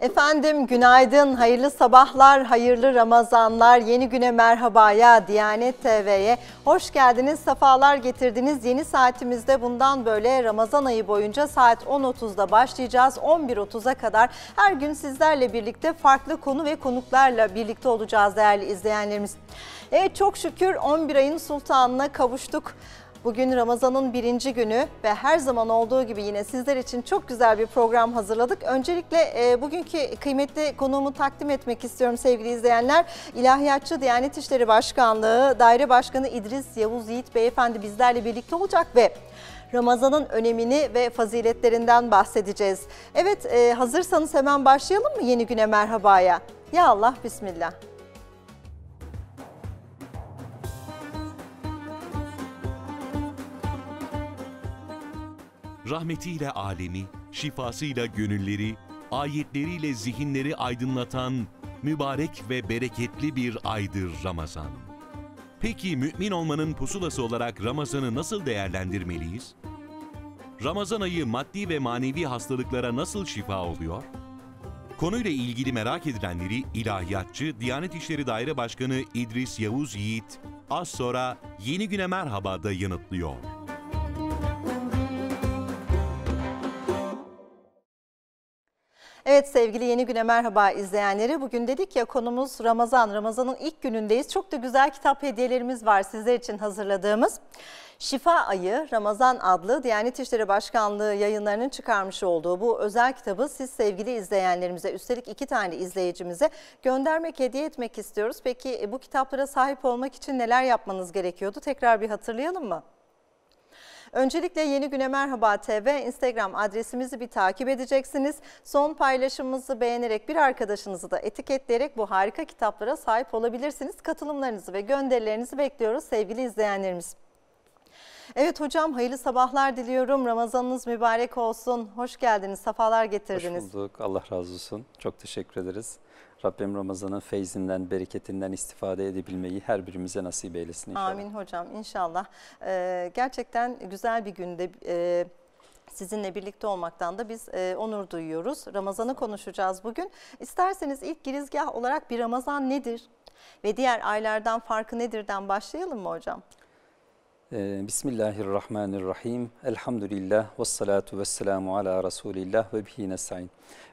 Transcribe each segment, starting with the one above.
Efendim günaydın, hayırlı sabahlar, hayırlı Ramazanlar, yeni güne ya Diyanet TV'ye hoş geldiniz, sefalar getirdiniz. Yeni saatimizde bundan böyle Ramazan ayı boyunca saat 10.30'da başlayacağız. 11.30'a kadar her gün sizlerle birlikte farklı konu ve konuklarla birlikte olacağız değerli izleyenlerimiz. Evet çok şükür 11 ayın sultanına kavuştuk. Bugün Ramazan'ın birinci günü ve her zaman olduğu gibi yine sizler için çok güzel bir program hazırladık. Öncelikle e, bugünkü kıymetli konuğumu takdim etmek istiyorum sevgili izleyenler. İlahiyatçı Diyanet İşleri Başkanlığı Daire Başkanı İdris Yavuz Yiğit Beyefendi bizlerle birlikte olacak ve Ramazan'ın önemini ve faziletlerinden bahsedeceğiz. Evet e, hazırsanız hemen başlayalım mı yeni güne merhabaya? Ya Allah Bismillah. rahmetiyle alemi, şifasıyla gönülleri, ayetleriyle zihinleri aydınlatan mübarek ve bereketli bir aydır Ramazan. Peki mümin olmanın pusulası olarak Ramazan'ı nasıl değerlendirmeliyiz? Ramazan ayı maddi ve manevi hastalıklara nasıl şifa oluyor? Konuyla ilgili merak edilenleri ilahiyatçı Diyanet İşleri Daire Başkanı İdris Yavuz Yiğit az sonra Yeni Güne Merhaba'da yanıtlıyor. Evet sevgili Yeni Güne merhaba izleyenleri. Bugün dedik ya konumuz Ramazan. Ramazan'ın ilk günündeyiz. Çok da güzel kitap hediyelerimiz var sizler için hazırladığımız. Şifa Ayı Ramazan adlı Diyanet İşleri Başkanlığı yayınlarının çıkarmış olduğu bu özel kitabı siz sevgili izleyenlerimize üstelik iki tane izleyicimize göndermek, hediye etmek istiyoruz. Peki e, bu kitaplara sahip olmak için neler yapmanız gerekiyordu? Tekrar bir hatırlayalım mı? Öncelikle Yeni Güne Merhaba TV Instagram adresimizi bir takip edeceksiniz. Son paylaşımımızı beğenerek bir arkadaşınızı da etiketleyerek bu harika kitaplara sahip olabilirsiniz. Katılımlarınızı ve gönderilerinizi bekliyoruz sevgili izleyenlerimiz. Evet hocam hayırlı sabahlar diliyorum. Ramazanınız mübarek olsun. Hoş geldiniz, sefalar getirdiniz. Hoş bulduk. Allah razı olsun. Çok teşekkür ederiz. Rabbim Ramazan'ın feyzinden, bereketinden istifade edebilmeyi her birimize nasip eylesin inşallah. Amin hocam inşallah. Ee, gerçekten güzel bir günde... E, sizinle birlikte olmaktan da biz e, onur duyuyoruz. Ramazan'ı konuşacağız bugün. İsterseniz ilk girizgah olarak bir Ramazan nedir ve diğer aylardan farkı nedirden başlayalım mı hocam? Ee, Bismillahirrahmanirrahim. Elhamdülillah ve salatu ve selamu ala Resulillah ve bihi sayın.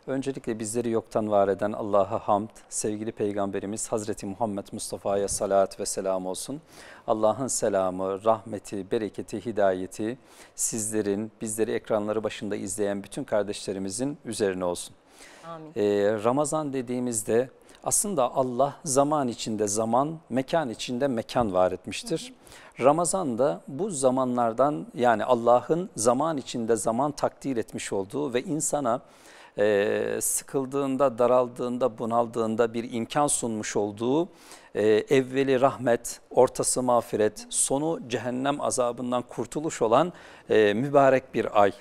Öncelikle bizleri yoktan var eden Allah'a hamd, sevgili Peygamberimiz Hazreti Muhammed Mustafa'ya salat ve selam olsun. Allah'ın selamı, rahmeti, bereketi, hidayeti sizlerin, bizleri ekranları başında izleyen bütün kardeşlerimizin üzerine olsun. Amin. Ee, Ramazan dediğimizde aslında Allah zaman içinde zaman, mekan içinde mekan var etmiştir. Hı hı. Ramazan da bu zamanlardan yani Allah'ın zaman içinde zaman takdir etmiş olduğu ve insana e, sıkıldığında, daraldığında, bunaldığında bir imkan sunmuş olduğu ee, evveli rahmet, ortası mağfiret, sonu cehennem azabından kurtuluş olan e, mübarek bir ay.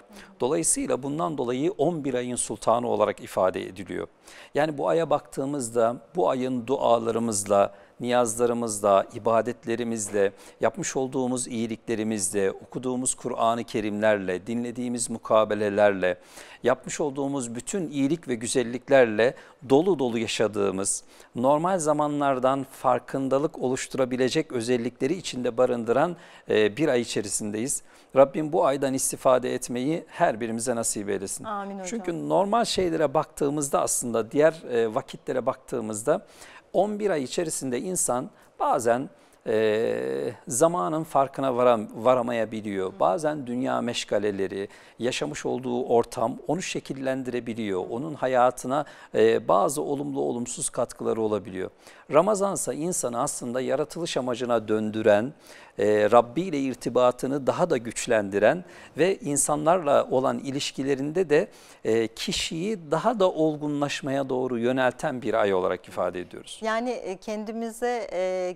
Dolayısıyla bundan dolayı 11 ayın sultanı olarak ifade ediliyor. Yani bu aya baktığımızda bu ayın dualarımızla, niyazlarımızla, ibadetlerimizle, yapmış olduğumuz iyiliklerimizle, okuduğumuz Kur'an-ı Kerimlerle, dinlediğimiz mukabelelerle, yapmış olduğumuz bütün iyilik ve güzelliklerle dolu dolu yaşadığımız, normal zamanlardan farkındalık oluşturabilecek özellikleri içinde barındıran e, bir ay içerisindeyiz. Rabbim bu aydan istifade etmeyi her birimize nasip eylesin. Amin hocam. Çünkü normal şeylere baktığımızda aslında diğer e, vakitlere baktığımızda 11 ay içerisinde insan bazen e, zamanın farkına varam, varamayabiliyor. Bazen dünya meşgaleleri, yaşamış olduğu ortam onu şekillendirebiliyor. Onun hayatına e, bazı olumlu olumsuz katkıları olabiliyor. Ramazansa insanı aslında yaratılış amacına döndüren, e, Rabbi ile irtibatını daha da güçlendiren ve insanlarla olan ilişkilerinde de e, kişiyi daha da olgunlaşmaya doğru yönelten bir ay olarak ifade ediyoruz. Yani e, kendimize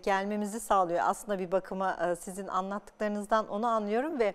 gelmemizi sağlıyor. Aslında bir bakıma sizin anlattıklarınızdan onu anlıyorum ve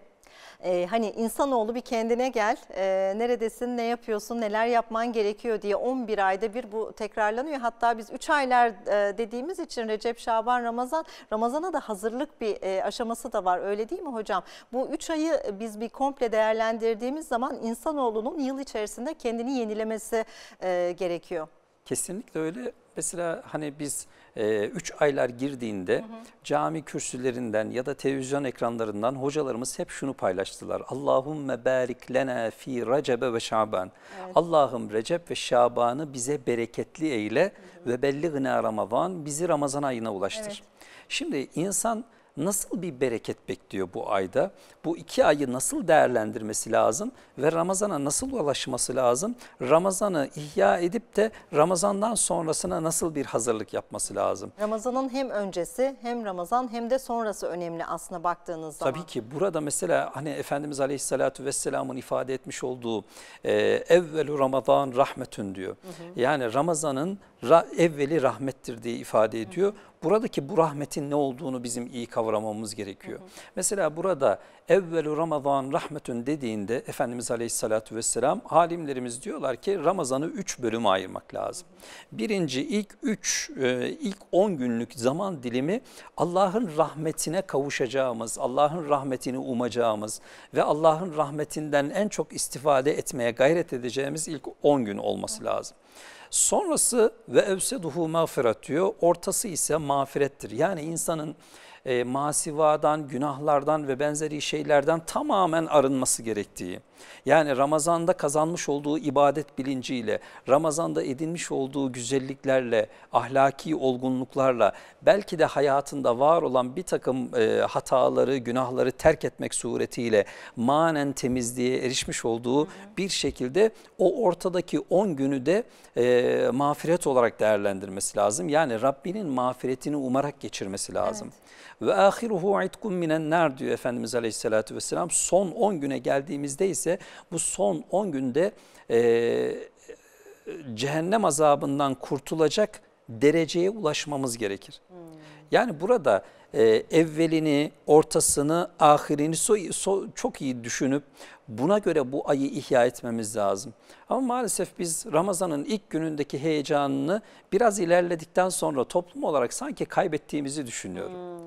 e, hani insanoğlu bir kendine gel e, neredesin ne yapıyorsun neler yapman gerekiyor diye 11 ayda bir bu tekrarlanıyor. Hatta biz 3 aylar e, dediğimiz için Recep, Şaban, Ramazan Ramazan'a da hazırlık bir e, aşaması da var öyle değil mi hocam? Bu 3 ayı biz bir komple değerlendirdiğimiz zaman insanoğlunun yıl içerisinde kendini yenilemesi e, gerekiyor. Kesinlikle öyle. Mesela hani biz 3 e, üç aylar girdiğinde hı hı. cami kürsülerinden ya da televizyon ekranlarından hocalarımız hep şunu paylaştılar. Allahumme barik lena fi recebe ve şaban. Evet. Allah'ım recep ve şabanı bize bereketli eyle hı hı. ve belligne ramazan bizi ramazan ayına ulaştır. Evet. Şimdi insan nasıl bir bereket bekliyor bu ayda? Bu iki ayı nasıl değerlendirmesi lazım ve Ramazan'a nasıl ulaşması lazım? Ramazan'ı ihya edip de Ramazan'dan sonrasına nasıl bir hazırlık yapması lazım? Ramazan'ın hem öncesi hem Ramazan hem de sonrası önemli aslında baktığınız zaman. Tabii ki burada mesela hani Efendimiz Aleyhisselatü Vesselam'ın ifade etmiş olduğu evvelu Ramazan rahmetün diyor. Hı hı. Yani Ramazan'ın evveli rahmettir diye ifade ediyor. Buradaki bu rahmetin ne olduğunu bizim iyi kavramamız gerekiyor. Hı hı. Mesela burada evvelu Ramazan rahmetün dediğinde Efendimiz Aleyhisselatü Vesselam alimlerimiz diyorlar ki Ramazan'ı üç bölüme ayırmak lazım. Hı hı. Birinci ilk üç e, ilk on günlük zaman dilimi Allah'ın rahmetine kavuşacağımız, Allah'ın rahmetini umacağımız ve Allah'ın rahmetinden en çok istifade etmeye gayret edeceğimiz ilk on gün olması hı hı. lazım. Sonrası ve evseduhu mağfiret diyor. Ortası ise mağfirettir. Yani insanın e, masivadan, günahlardan ve benzeri şeylerden tamamen arınması gerektiği. Yani Ramazan'da kazanmış olduğu ibadet bilinciyle, Ramazan'da edinmiş olduğu güzelliklerle, ahlaki olgunluklarla, belki de hayatında var olan bir takım e, hataları, günahları terk etmek suretiyle manen temizliğe erişmiş olduğu bir şekilde o ortadaki 10 günü de e, mağfiret olarak değerlendirmesi lazım. Yani Rabbinin mağfiretini umarak geçirmesi lazım. Ve ahiruhu itkum minen nar diyor Efendimiz Aleyhisselatü Vesselam. Son 10 güne geldiğimizde ise ise bu son 10 günde e, cehennem azabından kurtulacak dereceye ulaşmamız gerekir. Hmm. Yani burada e, evvelini, ortasını, ahirini so, so, çok iyi düşünüp buna göre bu ayı ihya etmemiz lazım. Ama maalesef biz Ramazan'ın ilk günündeki heyecanını biraz ilerledikten sonra toplum olarak sanki kaybettiğimizi düşünüyorum. Hmm.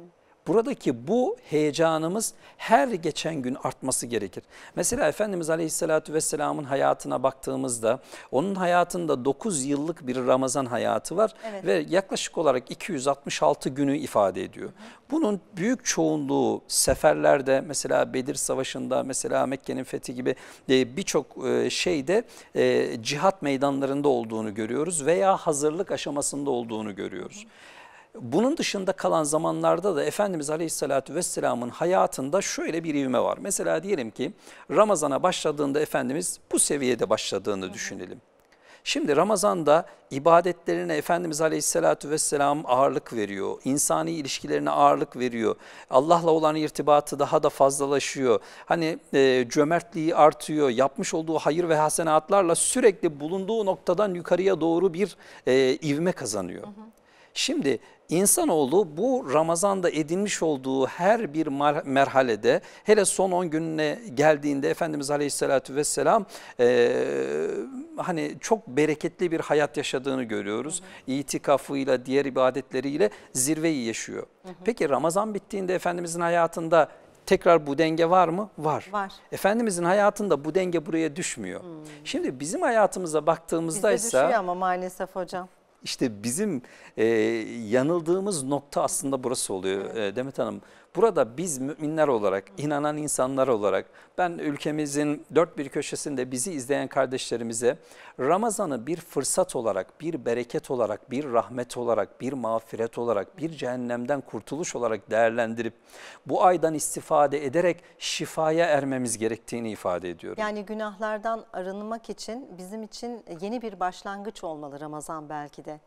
Buradaki bu heyecanımız her geçen gün artması gerekir. Mesela Efendimiz Aleyhisselatü Vesselam'ın hayatına baktığımızda onun hayatında 9 yıllık bir Ramazan hayatı var evet. ve yaklaşık olarak 266 günü ifade ediyor. Hı hı. Bunun büyük çoğunluğu seferlerde mesela Bedir Savaşı'nda mesela Mekke'nin fethi gibi e, birçok e, şeyde e, cihat meydanlarında olduğunu görüyoruz veya hazırlık aşamasında olduğunu görüyoruz. Hı hı. Bunun dışında kalan zamanlarda da Efendimiz Aleyhisselatü Vesselam'ın hayatında şöyle bir ivme var. Mesela diyelim ki Ramazan'a başladığında Efendimiz bu seviyede başladığını düşünelim. Şimdi Ramazan'da ibadetlerine Efendimiz Aleyhisselatü Vesselam ağırlık veriyor. İnsani ilişkilerine ağırlık veriyor. Allah'la olan irtibatı daha da fazlalaşıyor. Hani e, cömertliği artıyor. Yapmış olduğu hayır ve hasenatlarla sürekli bulunduğu noktadan yukarıya doğru bir e, ivme kazanıyor. Hı hı. Şimdi İnsanoğlu bu Ramazan'da edinmiş olduğu her bir merhalede hele son 10 gününe geldiğinde Efendimiz Aleyhisselatü Vesselam e, hani çok bereketli bir hayat yaşadığını görüyoruz. Hı hı. İtikafıyla diğer ibadetleriyle zirveyi yaşıyor. Hı hı. Peki Ramazan bittiğinde Efendimizin hayatında tekrar bu denge var mı? Var. Var. Efendimizin hayatında bu denge buraya düşmüyor. Hmm. Şimdi bizim hayatımıza baktığımızda ise... Bizde düşüyor ama maalesef hocam. İşte bizim e, yanıldığımız nokta aslında burası oluyor evet. e, Demet Hanım. Burada biz müminler olarak, inanan insanlar olarak ben ülkemizin dört bir köşesinde bizi izleyen kardeşlerimize Ramazan'ı bir fırsat olarak, bir bereket olarak, bir rahmet olarak, bir mağfiret olarak, bir cehennemden kurtuluş olarak değerlendirip bu aydan istifade ederek şifaya ermemiz gerektiğini ifade ediyorum. Yani günahlardan arınmak için bizim için yeni bir başlangıç olmalı Ramazan belki de.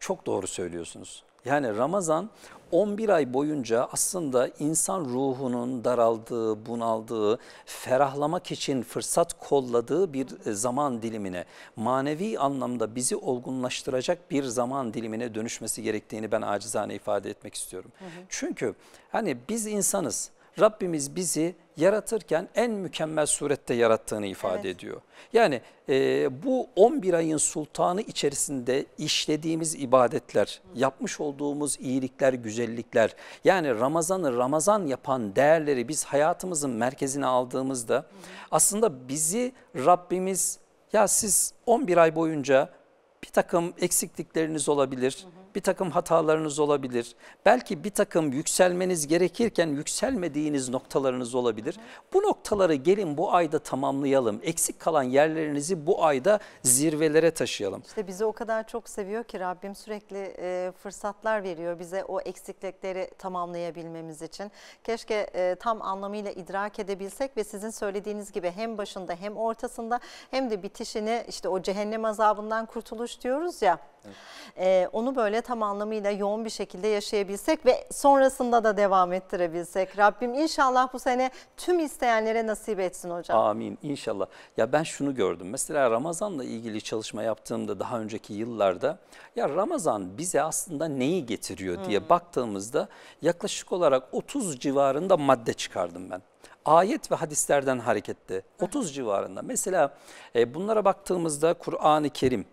Çok doğru söylüyorsunuz. Yani Ramazan 11 ay boyunca aslında insan ruhunun daraldığı, bunaldığı, ferahlamak için fırsat kolladığı bir e, zaman dilimine, manevi anlamda bizi olgunlaştıracak bir zaman dilimine dönüşmesi gerektiğini ben acizane ifade etmek istiyorum. Hı hı. Çünkü hani biz insanız, Rabbimiz bizi yaratırken en mükemmel surette yarattığını ifade evet. ediyor. Yani e, bu 11 ayın sultanı içerisinde işlediğimiz ibadetler, Hı. yapmış olduğumuz iyilikler, güzellikler yani Ramazan'ı Ramazan yapan değerleri biz hayatımızın merkezine aldığımızda Hı. aslında bizi Rabbimiz ya siz 11 ay boyunca bir takım eksiklikleriniz olabilir. Hı bir takım hatalarınız olabilir. Belki bir takım yükselmeniz gerekirken yükselmediğiniz noktalarınız olabilir. Bu noktaları gelin bu ayda tamamlayalım. Eksik kalan yerlerinizi bu ayda zirvelere taşıyalım. İşte bizi o kadar çok seviyor ki Rabbim sürekli e, fırsatlar veriyor bize o eksiklikleri tamamlayabilmemiz için. Keşke e, tam anlamıyla idrak edebilsek ve sizin söylediğiniz gibi hem başında hem ortasında hem de bitişini işte o cehennem azabından kurtuluş diyoruz ya. Evet. E, onu böyle günlere tam anlamıyla yoğun bir şekilde yaşayabilsek ve sonrasında da devam ettirebilsek. Rabbim inşallah bu sene tüm isteyenlere nasip etsin hocam. Amin inşallah. Ya ben şunu gördüm. Mesela Ramazan'la ilgili çalışma yaptığımda daha önceki yıllarda ya Ramazan bize aslında neyi getiriyor diye hmm. baktığımızda yaklaşık olarak 30 civarında madde çıkardım ben ayet ve hadislerden hareketli. 30 civarında. Mesela e, bunlara baktığımızda Kur'an-ı Kerim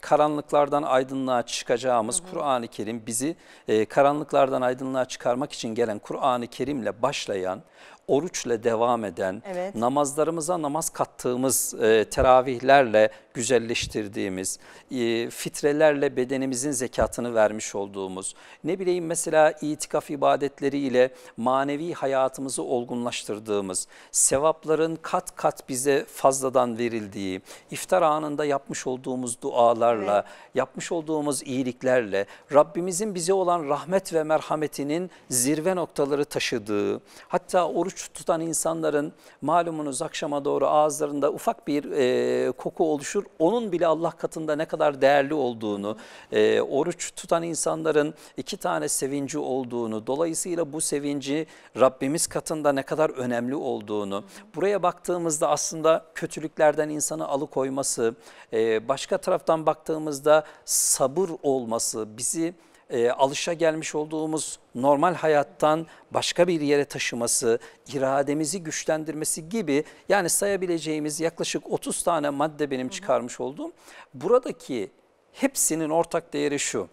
karanlıklardan aydınlığa çıkacağımız Kur'an-ı Kerim bizi e, karanlıklardan aydınlığa çıkarmak için gelen Kur'an-ı Kerim'le başlayan, oruçla devam eden, evet. namazlarımıza namaz kattığımız e, teravihlerle güzelleştirdiğimiz, e, fitrelerle bedenimizin zekatını vermiş olduğumuz, ne bileyim mesela itikaf ibadetleriyle manevi hayatımızı olgunlaştırdığımız, sevapların kat kat bize fazladan verildiği, iftar anında yapmış olduğumuz dualarla, evet. yapmış olduğumuz iyiliklerle, Rabbimizin bize olan rahmet ve merhametinin zirve noktaları taşıdığı, hatta oruç oruç tutan insanların malumunuz akşama doğru ağızlarında ufak bir e, koku oluşur. Onun bile Allah katında ne kadar değerli olduğunu, e, oruç tutan insanların iki tane sevinci olduğunu, dolayısıyla bu sevinci Rabbimiz katında ne kadar önemli olduğunu, buraya baktığımızda aslında kötülüklerden insanı alıkoyması, e, başka taraftan baktığımızda sabır olması bizi e, alışa gelmiş olduğumuz normal hayattan başka bir yere taşıması, irademizi güçlendirmesi gibi yani sayabileceğimiz yaklaşık 30 tane madde benim çıkarmış olduğum. Buradaki hepsinin ortak değeri şu.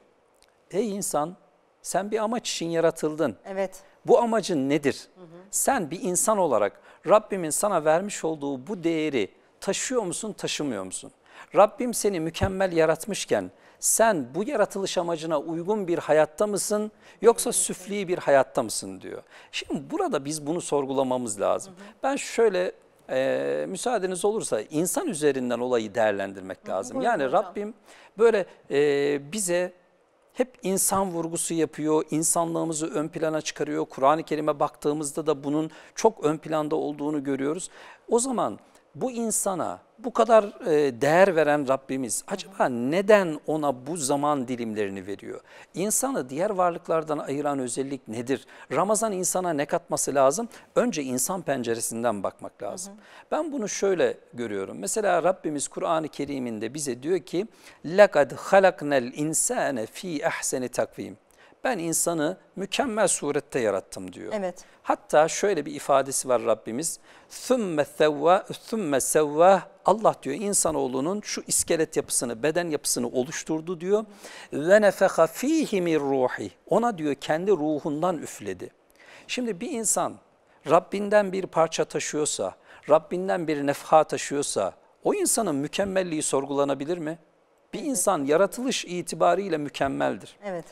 Ey insan sen bir amaç için yaratıldın. Evet. Bu amacın nedir? Hı hı. Sen bir insan olarak Rabbimin sana vermiş olduğu bu değeri taşıyor musun, taşımıyor musun? Rabbim seni mükemmel yaratmışken sen bu yaratılış amacına uygun bir hayatta mısın yoksa süfli bir hayatta mısın diyor. Şimdi burada biz bunu sorgulamamız lazım. Ben şöyle e, müsaadeniz olursa insan üzerinden olayı değerlendirmek lazım. yani Rabbim böyle e, bize hep insan vurgusu yapıyor, insanlığımızı ön plana çıkarıyor. Kur'an-ı Kerim'e baktığımızda da bunun çok ön planda olduğunu görüyoruz. O zaman bu insana bu kadar e, değer veren Rabbimiz acaba neden ona bu zaman dilimlerini veriyor? İnsanı diğer varlıklardan ayıran özellik nedir? Ramazan insana ne katması lazım? Önce insan penceresinden bakmak lazım. Hı hı. Ben bunu şöyle görüyorum. Mesela Rabbimiz Kur'an-ı Kerim'inde bize diyor ki لَقَدْ خَلَقْنَا الْاِنْسَانَ ف۪ي اَحْسَنِ takvim ben insanı mükemmel surette yarattım diyor. Evet. Hatta şöyle bir ifadesi var Rabbimiz. ثُمَّ سَوَّهُ Allah diyor insanoğlunun şu iskelet yapısını, beden yapısını oluşturdu diyor. Ve nefeha fihi min ruhi. Ona diyor kendi ruhundan üfledi. Şimdi bir insan Rabbinden bir parça taşıyorsa, Rabbinden bir nefha taşıyorsa o insanın mükemmelliği sorgulanabilir mi? Bir insan yaratılış itibariyle mükemmeldir. Evet.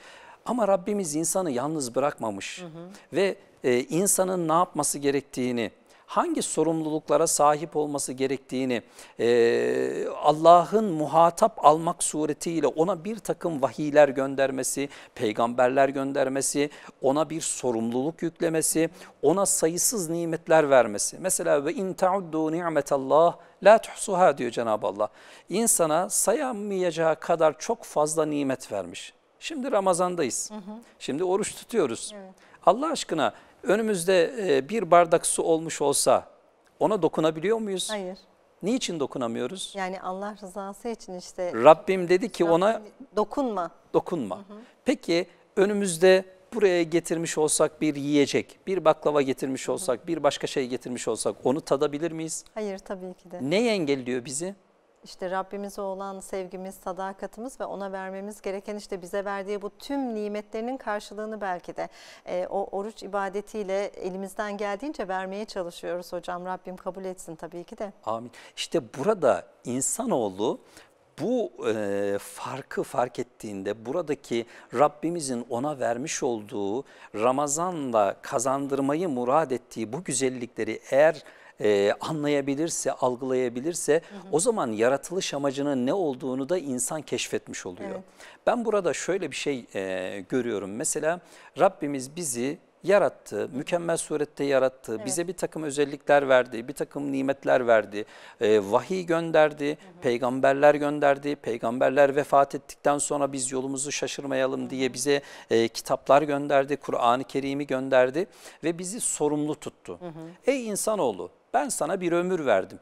Ama Rabbimiz insanı yalnız bırakmamış hı hı. ve e, insanın ne yapması gerektiğini, hangi sorumluluklara sahip olması gerektiğini e, Allah'ın muhatap almak suretiyle ona bir takım vahiyler göndermesi, peygamberler göndermesi, ona bir sorumluluk yüklemesi, ona sayısız nimetler vermesi. Mesela ve in tauddu ni'metallah la tuhsuha diyor Cenab-ı Allah. İnsana sayamayacağı kadar çok fazla nimet vermiş. Şimdi Ramazan'dayız. Hı hı. Şimdi oruç tutuyoruz. Evet. Allah aşkına önümüzde e, bir bardak su olmuş olsa ona dokunabiliyor muyuz? Hayır. Niçin dokunamıyoruz? Yani Allah rızası için işte. Rabbim dedi ki Rabbim, ona dokunma. Dokunma. Hı hı. Peki önümüzde buraya getirmiş olsak bir yiyecek, bir baklava getirmiş olsak, hı hı. bir başka şey getirmiş olsak onu tadabilir miyiz? Hayır tabii ki de. Ne engelliyor bizi? işte Rabbimize olan sevgimiz, sadakatimiz ve ona vermemiz gereken işte bize verdiği bu tüm nimetlerinin karşılığını belki de e, o oruç ibadetiyle elimizden geldiğince vermeye çalışıyoruz hocam. Rabbim kabul etsin tabii ki de. Amin. İşte burada insanoğlu bu e, farkı fark ettiğinde buradaki Rabbimizin ona vermiş olduğu Ramazan'da kazandırmayı murad ettiği bu güzellikleri eğer e, anlayabilirse, algılayabilirse hı hı. o zaman yaratılış amacının ne olduğunu da insan keşfetmiş oluyor. Evet. Ben burada şöyle bir şey e, görüyorum. Mesela Rabbimiz bizi yarattı, mükemmel surette yarattı, evet. bize bir takım özellikler verdi, bir takım nimetler verdi, e, vahiy gönderdi, hı hı. peygamberler gönderdi, peygamberler vefat ettikten sonra biz yolumuzu şaşırmayalım hı hı. diye bize e, kitaplar gönderdi, Kur'an-ı Kerim'i gönderdi ve bizi sorumlu tuttu. Hı hı. Ey insanoğlu ben sana bir ömür verdim.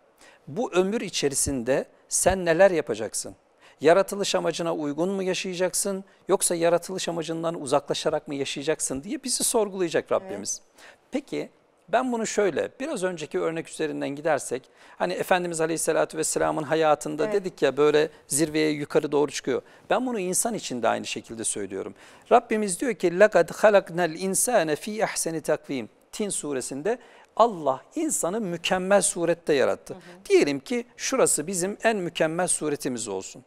Bu ömür içerisinde sen neler yapacaksın? Yaratılış amacına uygun mu yaşayacaksın yoksa yaratılış amacından uzaklaşarak mı yaşayacaksın diye bizi sorgulayacak Rabbimiz. Evet. Peki ben bunu şöyle biraz önceki örnek üzerinden gidersek hani Efendimiz Aleyhisselatü Vesselam'ın hayatında evet. dedik ya böyle zirveye yukarı doğru çıkıyor. Ben bunu insan için de aynı şekilde söylüyorum. Rabbimiz diyor ki لَقَدْ خَلَقْنَا الْاِنْسَانَ ف۪ي اَحْسَنِ takvim. Tin suresinde Allah insanı mükemmel surette yarattı. Hı hı. Diyelim ki şurası bizim en mükemmel suretimiz olsun.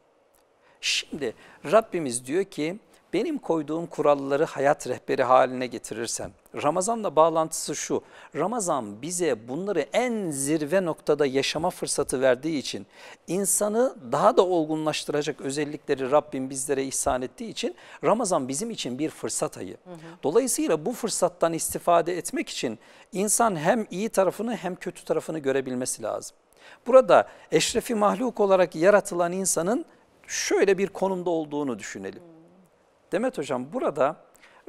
Şimdi Rabbimiz diyor ki benim koyduğum kuralları hayat rehberi haline getirirsem, Ramazan'la bağlantısı şu, Ramazan bize bunları en zirve noktada yaşama fırsatı verdiği için, insanı daha da olgunlaştıracak özellikleri Rabbim bizlere ihsan ettiği için, Ramazan bizim için bir fırsat ayı. Hı hı. Dolayısıyla bu fırsattan istifade etmek için insan hem iyi tarafını hem kötü tarafını görebilmesi lazım. Burada eşrefi mahluk olarak yaratılan insanın şöyle bir konumda olduğunu düşünelim. Demet Hocam burada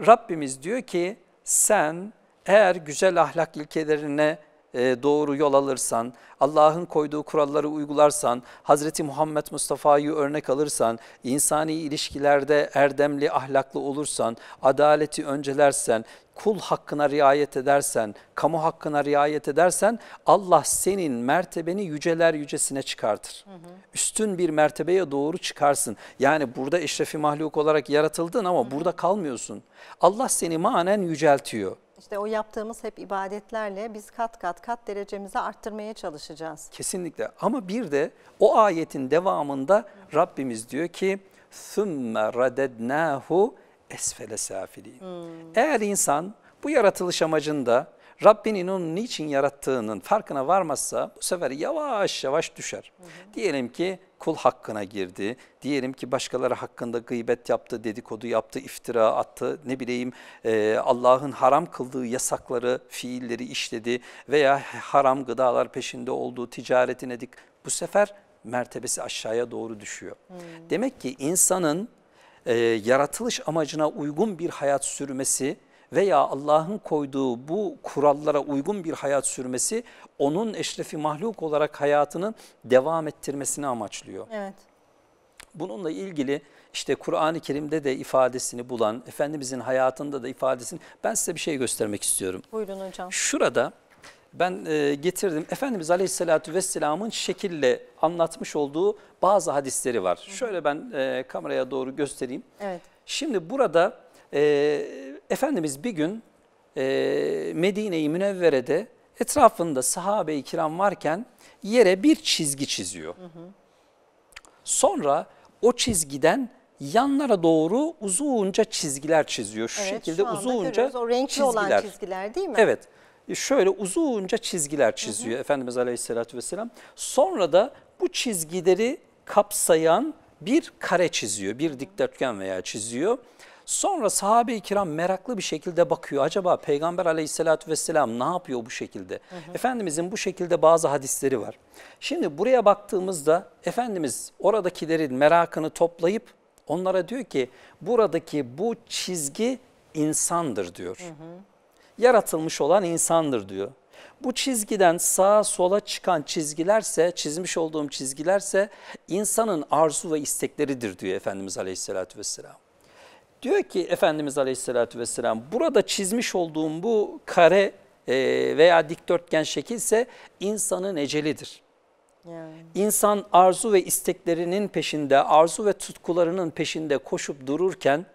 Rabbimiz diyor ki sen eğer güzel ahlak ilkelerine e, doğru yol alırsan, Allah'ın koyduğu kuralları uygularsan, Hz. Muhammed Mustafa'yı örnek alırsan, insani ilişkilerde erdemli ahlaklı olursan, adaleti öncelersen, kul hakkına riayet edersen, kamu hakkına riayet edersen Allah senin mertebeni yüceler yücesine çıkartır. Hı hı. Üstün bir mertebeye doğru çıkarsın. Yani burada eşrefi mahluk olarak yaratıldın ama hı hı. burada kalmıyorsun. Allah seni manen yüceltiyor. İşte o yaptığımız hep ibadetlerle biz kat kat kat derecemizi arttırmaya çalışacağız. Kesinlikle ama bir de o ayetin devamında Rabbimiz diyor ki ثُمَّ رَدَدْنَاهُ esfele safilin. Hmm. Eğer insan bu yaratılış amacında Rabbinin onu niçin yarattığının farkına varmazsa bu sefer yavaş yavaş düşer. Hı hı. Diyelim ki kul hakkına girdi, diyelim ki başkaları hakkında gıybet yaptı, dedikodu yaptı, iftira attı, ne bileyim e, Allah'ın haram kıldığı yasakları, fiilleri işledi veya haram gıdalar peşinde olduğu ticaretine dik. Bu sefer mertebesi aşağıya doğru düşüyor. Hı. Hmm. Demek ki insanın e, yaratılış amacına uygun bir hayat sürmesi veya Allah'ın koyduğu bu kurallara uygun bir hayat sürmesi onun eşrefi mahluk olarak hayatının devam ettirmesini amaçlıyor. Evet. Bununla ilgili işte Kur'an-ı Kerim'de de ifadesini bulan, Efendimizin hayatında da ifadesini ben size bir şey göstermek istiyorum. Buyurun hocam. Şurada ben e, getirdim. Efendimiz Aleyhisselatü Vesselam'ın şekille anlatmış olduğu bazı hadisleri var. Hı. Şöyle ben e, kameraya doğru göstereyim. Evet. Şimdi burada e, Efendimiz bir gün e, Medine-i Münevvere'de etrafında sahabe-i kiram varken yere bir çizgi çiziyor. Sonra o çizgiden yanlara doğru uzunca çizgiler çiziyor. Şu evet, şekilde şu uzunca görüyoruz. o renkli çizgiler. olan çizgiler değil mi? Evet şöyle uzunca çizgiler çiziyor hı hı. Efendimiz Aleyhisselatü Vesselam. Sonra da bu çizgileri kapsayan bir kare çiziyor, bir dikdörtgen veya çiziyor. Sonra sahabe-i kiram meraklı bir şekilde bakıyor. Acaba Peygamber aleyhissalatü vesselam ne yapıyor bu şekilde? Hı hı. Efendimizin bu şekilde bazı hadisleri var. Şimdi buraya baktığımızda Efendimiz oradakilerin merakını toplayıp onlara diyor ki buradaki bu çizgi insandır diyor. Hı hı yaratılmış olan insandır diyor. Bu çizgiden sağa sola çıkan çizgilerse, çizmiş olduğum çizgilerse insanın arzu ve istekleridir diyor Efendimiz Aleyhisselatü Vesselam. Diyor ki Efendimiz Aleyhisselatü Vesselam burada çizmiş olduğum bu kare e, veya dikdörtgen şekilse insanın ecelidir. İnsan arzu ve isteklerinin peşinde, arzu ve tutkularının peşinde koşup dururken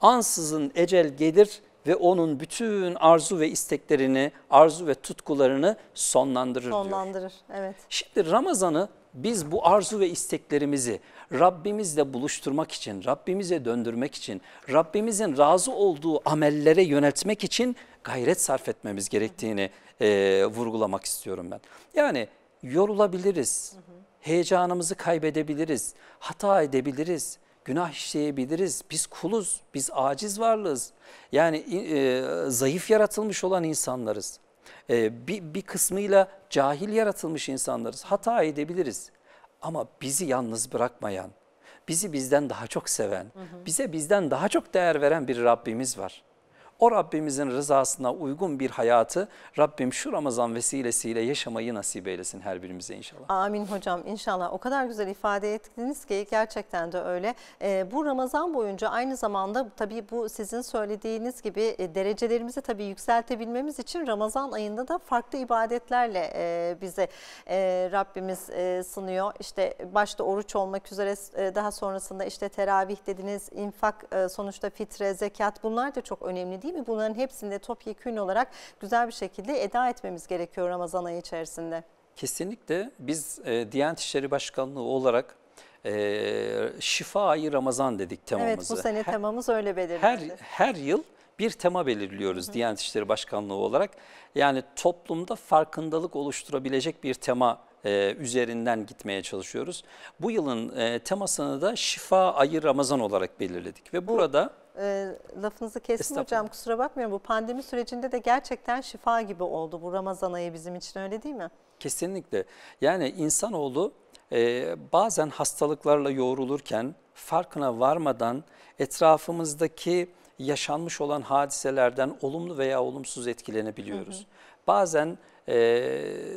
ansızın ecel gelir ve onun bütün arzu ve isteklerini, arzu ve tutkularını sonlandırır, sonlandırır diyor. Evet. Şimdi Ramazan'ı biz bu arzu ve isteklerimizi Rabbimizle buluşturmak için, Rabbimize döndürmek için, Rabbimizin razı olduğu amellere yöneltmek için gayret sarf etmemiz gerektiğini e, vurgulamak istiyorum ben. Yani yorulabiliriz, heyecanımızı kaybedebiliriz, hata edebiliriz, günah işleyebiliriz. Biz kuluz, biz aciz varlığız. Yani e, zayıf yaratılmış olan insanlarız. E, bir, bir kısmıyla cahil yaratılmış insanlarız. Hata edebiliriz. Ama bizi yalnız bırakmayan, bizi bizden daha çok seven, hı hı. bize bizden daha çok değer veren bir Rabbimiz var. O Rabbimizin rızasına uygun bir hayatı Rabbim şu Ramazan vesilesiyle yaşamayı nasip eylesin her birimize inşallah. Amin hocam inşallah. O kadar güzel ifade ettiniz ki gerçekten de öyle. E, bu Ramazan boyunca aynı zamanda tabii bu sizin söylediğiniz gibi e, derecelerimizi tabii yükseltebilmemiz için Ramazan ayında da farklı ibadetlerle e, bize e, Rabbimiz e, sunuyor. İşte başta oruç olmak üzere e, daha sonrasında işte teravih dediniz, infak e, sonuçta fitre, zekat bunlar da çok önemli değil değil mi? Bunların hepsinde topyekün olarak güzel bir şekilde eda etmemiz gerekiyor Ramazan ayı içerisinde. Kesinlikle biz e, Diyanet İşleri Başkanlığı olarak e, şifa ayı Ramazan dedik temamızı. Evet bu sene her, temamız öyle belirlendi. Her, her yıl bir tema belirliyoruz Hı. Diyanet İşleri Başkanlığı olarak. Yani toplumda farkındalık oluşturabilecek bir tema e, üzerinden gitmeye çalışıyoruz. Bu yılın e, temasını da şifa ayı Ramazan olarak belirledik ve burada... E, lafınızı kestim hocam kusura bakmıyorum Bu pandemi sürecinde de gerçekten şifa gibi oldu bu Ramazan ayı bizim için öyle değil mi? Kesinlikle. Yani insanoğlu e, bazen hastalıklarla yoğrulurken farkına varmadan etrafımızdaki yaşanmış olan hadiselerden olumlu veya olumsuz etkilenebiliyoruz. Hı hı. Bazen e,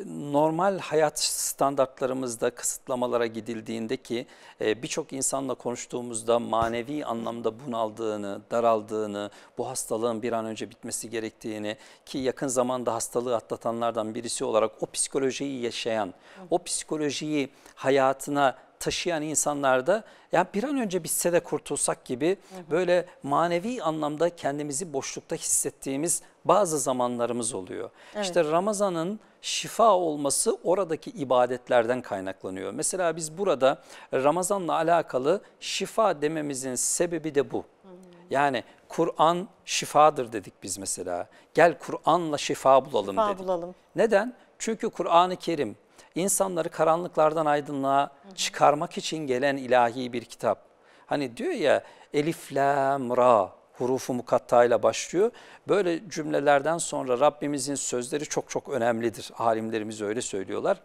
normal hayat standartlarımızda kısıtlamalara gidildiğinde ki e, birçok insanla konuştuğumuzda manevi anlamda bunaldığını, daraldığını, bu hastalığın bir an önce bitmesi gerektiğini ki yakın zamanda hastalığı atlatanlardan birisi olarak o psikolojiyi yaşayan, o psikolojiyi hayatına taşıyan insanlarda ya bir an önce bitse de kurtulsak gibi hı hı. böyle manevi anlamda kendimizi boşlukta hissettiğimiz bazı zamanlarımız oluyor. Evet. İşte Ramazan'ın şifa olması oradaki ibadetlerden kaynaklanıyor. Mesela biz burada Ramazan'la alakalı şifa dememizin sebebi de bu. Hı hı. Yani Kur'an şifadır dedik biz mesela. Gel Kur'an'la şifa bulalım şifa dedik. Bulalım. Neden? Çünkü Kur'an-ı Kerim insanları karanlıklardan aydınlığa çıkarmak için gelen ilahi bir kitap. Hani diyor ya Elif Lam Ra hurufu mukatta ile başlıyor. Böyle cümlelerden sonra Rabbimizin sözleri çok çok önemlidir. Alimlerimiz öyle söylüyorlar.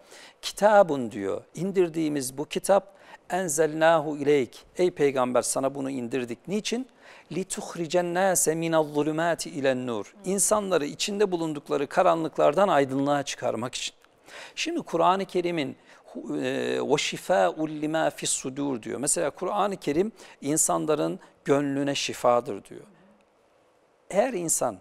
Kitabun diyor indirdiğimiz bu kitap enzelnahu ileyk. Ey peygamber sana bunu indirdik. Niçin? لِتُخْرِجَنَّاسَ مِنَ الظُّلُمَاتِ اِلَى nur. İnsanları içinde bulundukları karanlıklardan aydınlığa çıkarmak için. Şimdi Kur'an-ı Kerim'in ve şifaul lima fis sudur diyor. Mesela Kur'an-ı Kerim insanların gönlüne şifadır diyor. Eğer insan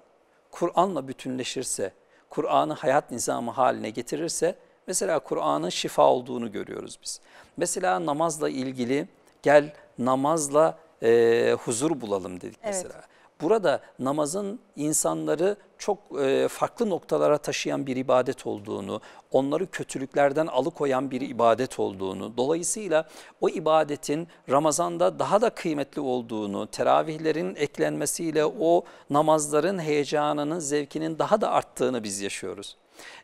Kur'an'la bütünleşirse, Kur'an'ı hayat nizamı haline getirirse mesela Kur'an'ın şifa olduğunu görüyoruz biz. Mesela namazla ilgili gel namazla e, huzur bulalım dedik evet. mesela burada namazın insanları çok e, farklı noktalara taşıyan bir ibadet olduğunu, onları kötülüklerden alıkoyan bir ibadet olduğunu, dolayısıyla o ibadetin Ramazan'da daha da kıymetli olduğunu, teravihlerin eklenmesiyle o namazların heyecanının, zevkinin daha da arttığını biz yaşıyoruz.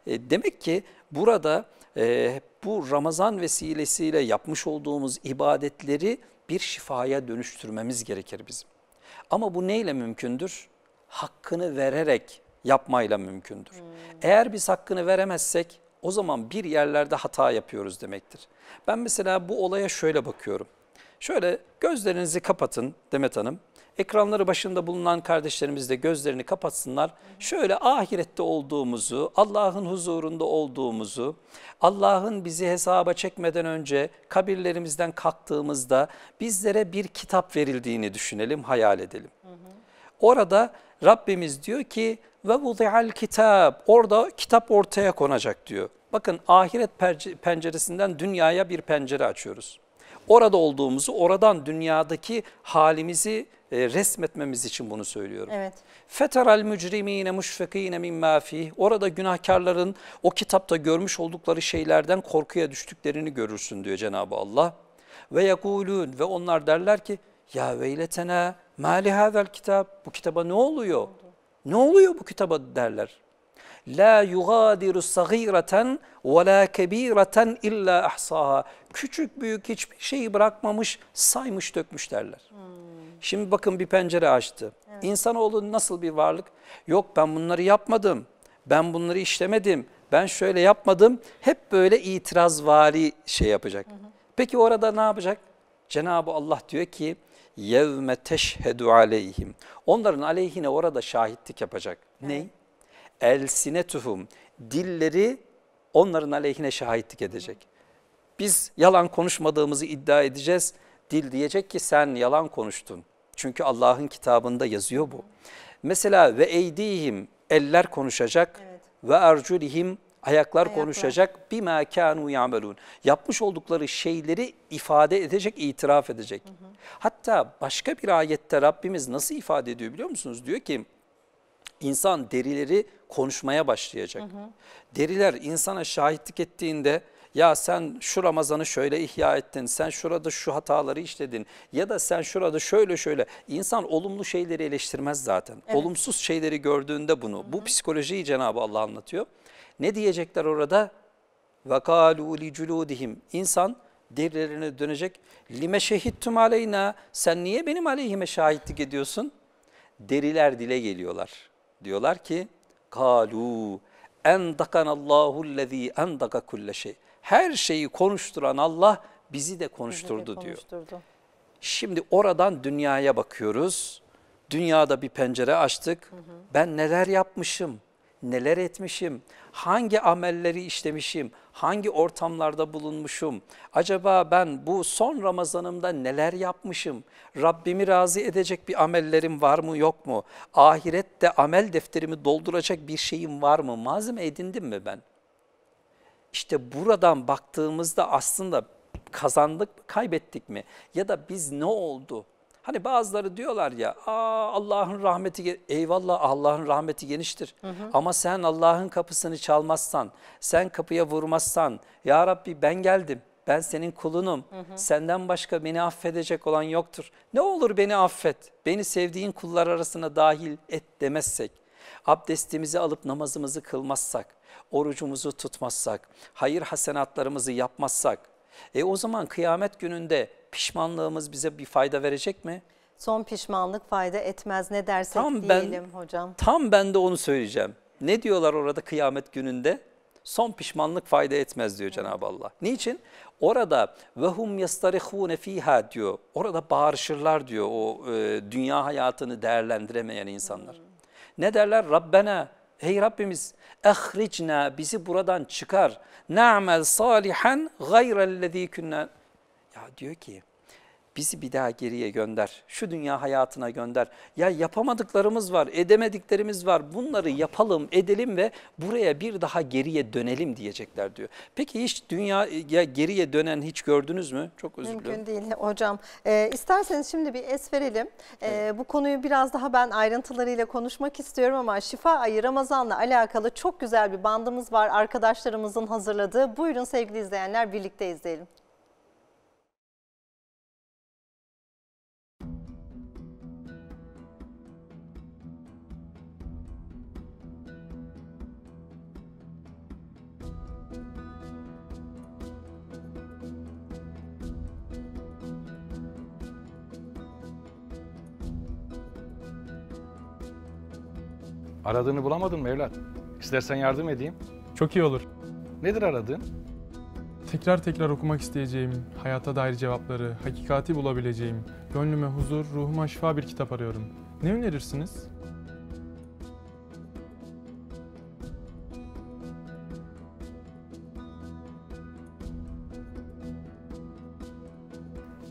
E, demek ki burada e, bu Ramazan vesilesiyle yapmış olduğumuz ibadetleri bir şifaya dönüştürmemiz gerekir bizim. Ama bu neyle mümkündür? Hakkını vererek yapmayla mümkündür. Hmm. Eğer biz hakkını veremezsek o zaman bir yerlerde hata yapıyoruz demektir. Ben mesela bu olaya şöyle bakıyorum. Şöyle gözlerinizi kapatın Demet Hanım ekranları başında bulunan kardeşlerimiz de gözlerini kapatsınlar. Şöyle ahirette olduğumuzu, Allah'ın huzurunda olduğumuzu, Allah'ın bizi hesaba çekmeden önce kabirlerimizden kalktığımızda bizlere bir kitap verildiğini düşünelim, hayal edelim. Orada Rabbimiz diyor ki ve vudi'al kitap orada kitap ortaya konacak diyor. Bakın ahiret penceresinden dünyaya bir pencere açıyoruz. Orada olduğumuzu, oradan dünyadaki halimizi e, resmetmemiz için bunu söylüyorum. Evet. Feteral mücrimine muşfekine mimma fih. Orada günahkarların o kitapta görmüş oldukları şeylerden korkuya düştüklerini görürsün diyor Cenab-ı Allah. Ve yekulun ve onlar derler ki ya veyletena ma lihazel kitap. Bu kitaba ne oluyor? Ne oluyor bu kitaba derler. La yugadiru sagireten ve la kebireten illa ahsaha. Küçük büyük hiçbir şeyi bırakmamış, saymış dökmüş derler. Hmm. Şimdi bakın bir pencere açtı. Evet. İnsanoğlu nasıl bir varlık? Yok ben bunları yapmadım, ben bunları işlemedim, ben şöyle yapmadım. Hep böyle itirazvari şey yapacak. Hı hı. Peki orada ne yapacak? Cenab-ı Allah diyor ki yevme teşhedü aleyhim. Onların aleyhine orada şahitlik yapacak. Evet. Ney? elsinetuhum dilleri onların aleyhine şahitlik edecek. Biz yalan konuşmadığımızı iddia edeceğiz. Dil diyecek ki sen yalan konuştun. Çünkü Allah'ın kitabında yazıyor bu. Mesela ve eydihim eller konuşacak ve erculihim ayaklar, konuşacak bir kanu yamelun. Yapmış oldukları şeyleri ifade edecek, itiraf edecek. Hatta başka bir ayette Rabbimiz nasıl ifade ediyor biliyor musunuz? Diyor ki insan derileri konuşmaya başlayacak. Hı hı. Deriler insana şahitlik ettiğinde ya sen şu Ramazan'ı şöyle ihya ettin, sen şurada şu hataları işledin ya da sen şurada şöyle şöyle. İnsan olumlu şeyleri eleştirmez zaten. Evet. Olumsuz şeyleri gördüğünde bunu, hı hı. bu psikolojiyi Cenab-ı Allah anlatıyor. Ne diyecekler orada? وَقَالُوا لِجُلُودِهِمْ İnsan derilerine dönecek. Lime şehittum aleyna sen niye benim aleyhime şahitlik ediyorsun? Deriler dile geliyorlar. Diyorlar ki kalu en endakanallahu lezî endaka kulle şey. Her şeyi konuşturan Allah bizi de konuşturdu, bizi de diyor. Şimdi oradan dünyaya bakıyoruz. Dünyada bir pencere açtık. Hı hı. Ben neler yapmışım, neler etmişim, hangi amelleri işlemişim, hangi ortamlarda bulunmuşum, acaba ben bu son Ramazanımda neler yapmışım, Rabbimi razı edecek bir amellerim var mı yok mu, ahirette amel defterimi dolduracak bir şeyim var mı, malzeme edindim mi ben? İşte buradan baktığımızda aslında kazandık mı, kaybettik mi? Ya da biz ne oldu? Hani bazıları diyorlar ya Allah'ın rahmeti eyvallah Allah'ın rahmeti geniştir. Hı hı. Ama sen Allah'ın kapısını çalmazsan, sen kapıya vurmazsan ya Rabbi ben geldim ben senin kulunum. Hı hı. Senden başka beni affedecek olan yoktur. Ne olur beni affet. Beni sevdiğin kullar arasına dahil et demezsek, abdestimizi alıp namazımızı kılmazsak, orucumuzu tutmazsak, hayır hasenatlarımızı yapmazsak, e o zaman kıyamet gününde pişmanlığımız bize bir fayda verecek mi? Son pişmanlık fayda etmez ne dersek tam diyelim hocam. Tam ben de onu söyleyeceğim. Ne diyorlar orada kıyamet gününde? Son pişmanlık fayda etmez diyor evet. Cenab-ı Allah. Niçin? Orada vehum yastarihune fiha diyor. Orada bağırışırlar diyor o e, dünya hayatını değerlendiremeyen insanlar. Hmm. Ne derler? Rabbena Hey Rabbimiz ehricna bizi buradan çıkar. Na'mel salihan gayrellezî künnâ diyor ki bizi bir daha geriye gönder. Şu dünya hayatına gönder. Ya yapamadıklarımız var, edemediklerimiz var. Bunları yapalım, edelim ve buraya bir daha geriye dönelim diyecekler diyor. Peki hiç dünyaya geriye dönen hiç gördünüz mü? Çok özür dilerim. Mümkün değil hocam. Ee, isterseniz şimdi bir es verelim. Ee, evet. Bu konuyu biraz daha ben ayrıntılarıyla konuşmak istiyorum ama Şifa Ayı Ramazan'la alakalı çok güzel bir bandımız var. Arkadaşlarımızın hazırladığı. Buyurun sevgili izleyenler birlikte izleyelim. Aradığını bulamadın mı evlat? İstersen yardım edeyim. Çok iyi olur. Nedir aradığın? Tekrar tekrar okumak isteyeceğim, hayata dair cevapları, hakikati bulabileceğim, gönlüme huzur, ruhuma şifa bir kitap arıyorum. Ne önerirsiniz?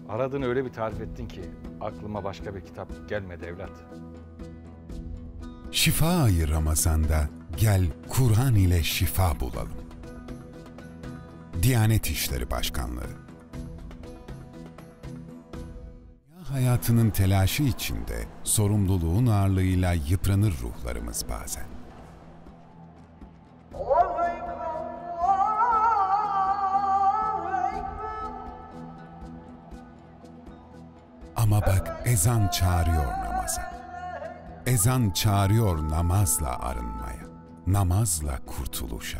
Aradığını öyle bir tarif ettin ki aklıma başka bir kitap gelmedi evlat. Şifa ayı Ramazan'da gel Kur'an ile şifa bulalım. Diyanet İşleri Başkanlığı Hayatının telaşı içinde sorumluluğun ağırlığıyla yıpranır ruhlarımız bazen. Ama bak ezan çağırıyor Ezan çağırıyor namazla arınmaya, namazla kurtuluşa.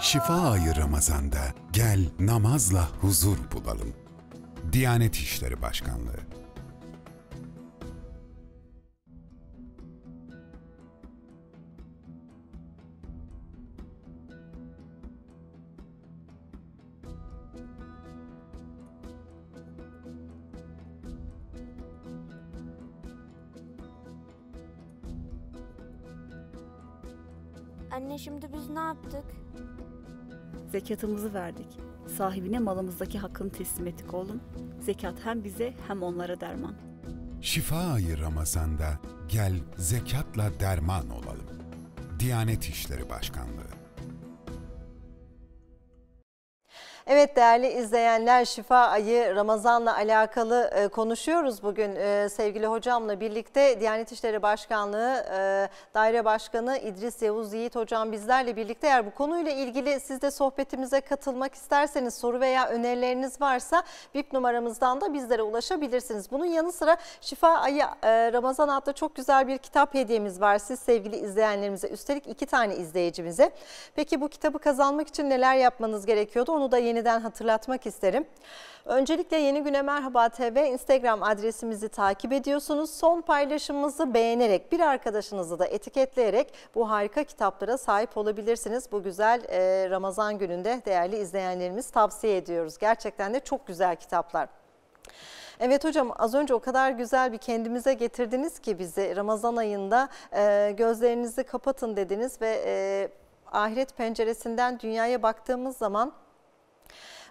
Şifa ayı Ramazan'da gel namazla huzur bulalım. Diyanet İşleri Başkanlığı yaptık? Zekatımızı verdik. Sahibine malımızdaki hakkını teslim ettik oğlum. Zekat hem bize hem onlara derman. Şifa ayı Ramazan'da gel zekatla derman olalım. Diyanet İşleri Başkanlığı Evet değerli izleyenler şifa ayı Ramazan'la alakalı e, konuşuyoruz bugün e, sevgili hocamla birlikte. Diyanet İşleri Başkanlığı e, Daire Başkanı İdris Yavuz Yiğit hocam bizlerle birlikte. Eğer bu konuyla ilgili siz de sohbetimize katılmak isterseniz soru veya önerileriniz varsa VIP numaramızdan da bizlere ulaşabilirsiniz. Bunun yanı sıra şifa ayı e, Ramazan adlı çok güzel bir kitap hediyemiz var siz sevgili izleyenlerimize. Üstelik iki tane izleyicimize. Peki bu kitabı kazanmak için neler yapmanız gerekiyordu onu da yeni yeniden hatırlatmak isterim. Öncelikle Yeni Güne Merhaba TV Instagram adresimizi takip ediyorsunuz. Son paylaşımımızı beğenerek bir arkadaşınızı da etiketleyerek bu harika kitaplara sahip olabilirsiniz. Bu güzel e, Ramazan gününde değerli izleyenlerimiz tavsiye ediyoruz. Gerçekten de çok güzel kitaplar. Evet hocam az önce o kadar güzel bir kendimize getirdiniz ki bizi Ramazan ayında e, gözlerinizi kapatın dediniz ve e, ahiret penceresinden dünyaya baktığımız zaman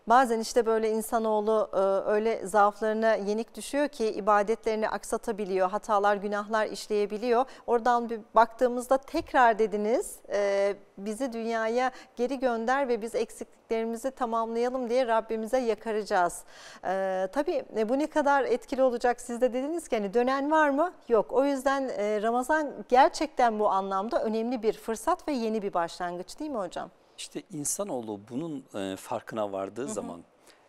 Bazen işte böyle insanoğlu e, öyle zaaflarına yenik düşüyor ki ibadetlerini aksatabiliyor, hatalar, günahlar işleyebiliyor. Oradan bir baktığımızda tekrar dediniz e, bizi dünyaya geri gönder ve biz eksikliklerimizi tamamlayalım diye Rabbimize yakaracağız. E, tabii bu ne kadar etkili olacak siz de dediniz ki hani dönen var mı? Yok. O yüzden Ramazan gerçekten bu anlamda önemli bir fırsat ve yeni bir başlangıç değil mi hocam? İşte insanoğlu bunun e, farkına vardığı hı hı. zaman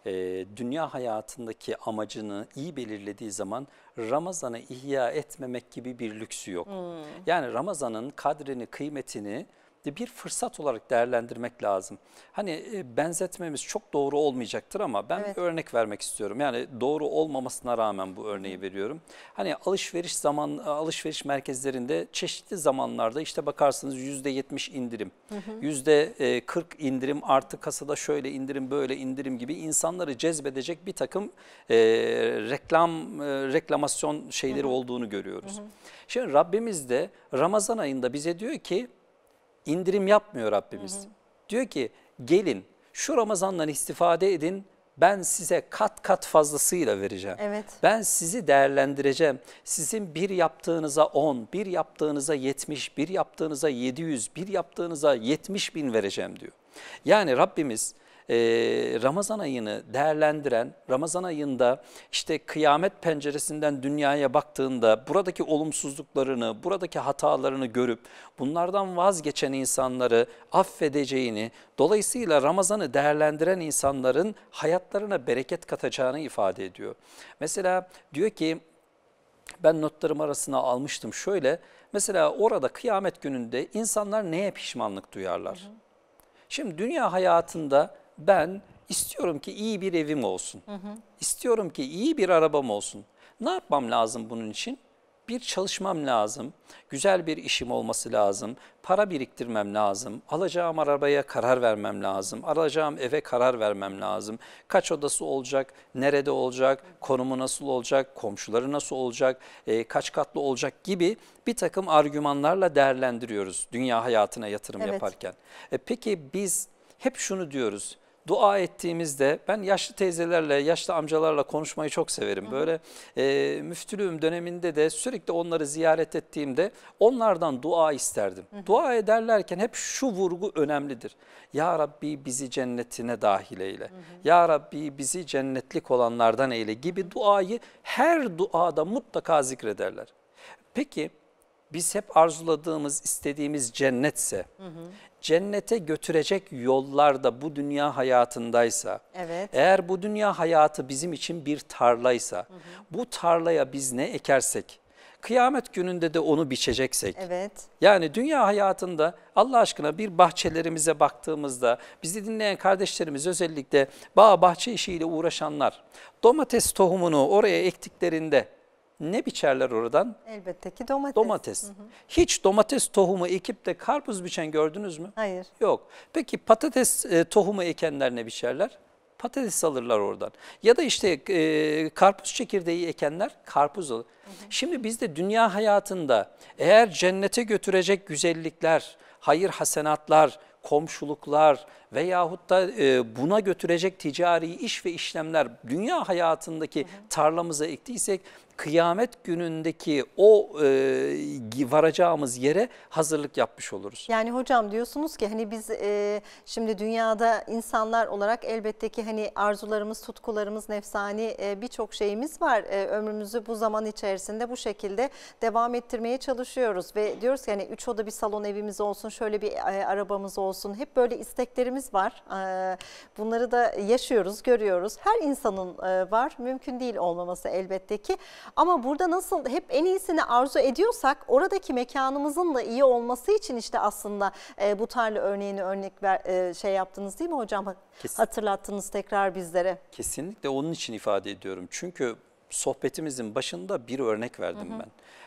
e, dünya hayatındaki amacını iyi belirlediği zaman Ramazan'ı ihya etmemek gibi bir lüksü yok. Hmm. Yani Ramazan'ın kadrini, kıymetini bir fırsat olarak değerlendirmek lazım. Hani e, benzetmemiz çok doğru olmayacaktır ama ben evet. bir örnek vermek istiyorum. Yani doğru olmamasına rağmen bu örneği veriyorum. Hani alışveriş zaman alışveriş merkezlerinde çeşitli zamanlarda işte bakarsınız %70 indirim, hı hı. %40 e, indirim artı kasada şöyle indirim böyle indirim gibi insanları cezbedecek bir takım e, reklam e, reklamasyon şeyleri olduğunu görüyoruz. Şimdi Rabbimiz de Ramazan ayında bize diyor ki indirim yapmıyor Rabbimiz. Hı hı. Diyor ki gelin şu Ramazan'dan istifade edin ben size kat kat fazlasıyla vereceğim. Evet. Ben sizi değerlendireceğim. Sizin bir yaptığınıza 10, bir yaptığınıza 70, bir yaptığınıza 700, bir yaptığınıza 70 bin vereceğim diyor. Yani Rabbimiz e, Ramazan ayını değerlendiren, Ramazan ayında işte kıyamet penceresinden dünyaya baktığında buradaki olumsuzluklarını, buradaki hatalarını görüp bunlardan vazgeçen insanları affedeceğini, dolayısıyla Ramazan'ı değerlendiren insanların hayatlarına bereket katacağını ifade ediyor. Mesela diyor ki ben notlarım arasına almıştım şöyle. Mesela orada kıyamet gününde insanlar neye pişmanlık duyarlar? Hı hı. Şimdi dünya hayatında ben istiyorum ki iyi bir evim olsun. Hı hı. İstiyorum ki iyi bir arabam olsun. Ne yapmam lazım bunun için? bir çalışmam lazım, güzel bir işim olması lazım, para biriktirmem lazım, alacağım arabaya karar vermem lazım, alacağım eve karar vermem lazım, kaç odası olacak, nerede olacak, konumu nasıl olacak, komşuları nasıl olacak, e, kaç katlı olacak gibi bir takım argümanlarla değerlendiriyoruz dünya hayatına yatırım evet. yaparken. E, peki biz hep şunu diyoruz, dua ettiğimizde ben yaşlı teyzelerle, yaşlı amcalarla konuşmayı çok severim. Hı hı. Böyle e, müftülüğüm döneminde de sürekli onları ziyaret ettiğimde onlardan dua isterdim. Hı hı. Dua ederlerken hep şu vurgu önemlidir. Ya Rabbi bizi cennetine dahil eyle. Hı hı. Ya Rabbi bizi cennetlik olanlardan eyle gibi duayı her duada mutlaka zikrederler. Peki biz hep arzuladığımız, istediğimiz cennetse, hı hı. cennete götürecek yollar da bu dünya hayatındaysa, evet. eğer bu dünya hayatı bizim için bir tarlaysa, hı hı. bu tarlaya biz ne ekersek, kıyamet gününde de onu biçeceksek. Evet. Yani dünya hayatında Allah aşkına bir bahçelerimize baktığımızda bizi dinleyen kardeşlerimiz özellikle bağ bahçe işiyle uğraşanlar domates tohumunu oraya ektiklerinde ne biçerler oradan? Elbette ki domates. Domates. Hı hı. Hiç domates tohumu ekip de karpuz biçen gördünüz mü? Hayır. Yok. Peki patates e, tohumu ekenler ne biçerler? Patates alırlar oradan. Ya da işte e, karpuz çekirdeği ekenler karpuz alır. Hı hı. Şimdi bizde dünya hayatında eğer cennete götürecek güzellikler, hayır hasenatlar, komşuluklar, veyahut da e, buna götürecek ticari iş ve işlemler dünya hayatındaki tarlamıza ektiysek kıyamet günündeki o e, varacağımız yere hazırlık yapmış oluruz. Yani hocam diyorsunuz ki hani biz e, şimdi dünyada insanlar olarak elbette ki hani arzularımız, tutkularımız, nefsani birçok şeyimiz var. ömrümüzü bu zaman içerisinde bu şekilde devam ettirmeye çalışıyoruz ve diyoruz ki hani üç oda bir salon evimiz olsun, şöyle bir arabamız olsun. Hep böyle isteklerimiz problemlerimiz var. Ee, bunları da yaşıyoruz, görüyoruz. Her insanın e, var. Mümkün değil olmaması elbette ki. Ama burada nasıl hep en iyisini arzu ediyorsak oradaki mekanımızın da iyi olması için işte aslında e, bu tarla örneğini örnek ver, e, şey yaptınız değil mi hocam? Kesin. Hatırlattınız tekrar bizlere. Kesinlikle onun için ifade ediyorum. Çünkü sohbetimizin başında bir örnek verdim hı hı. ben.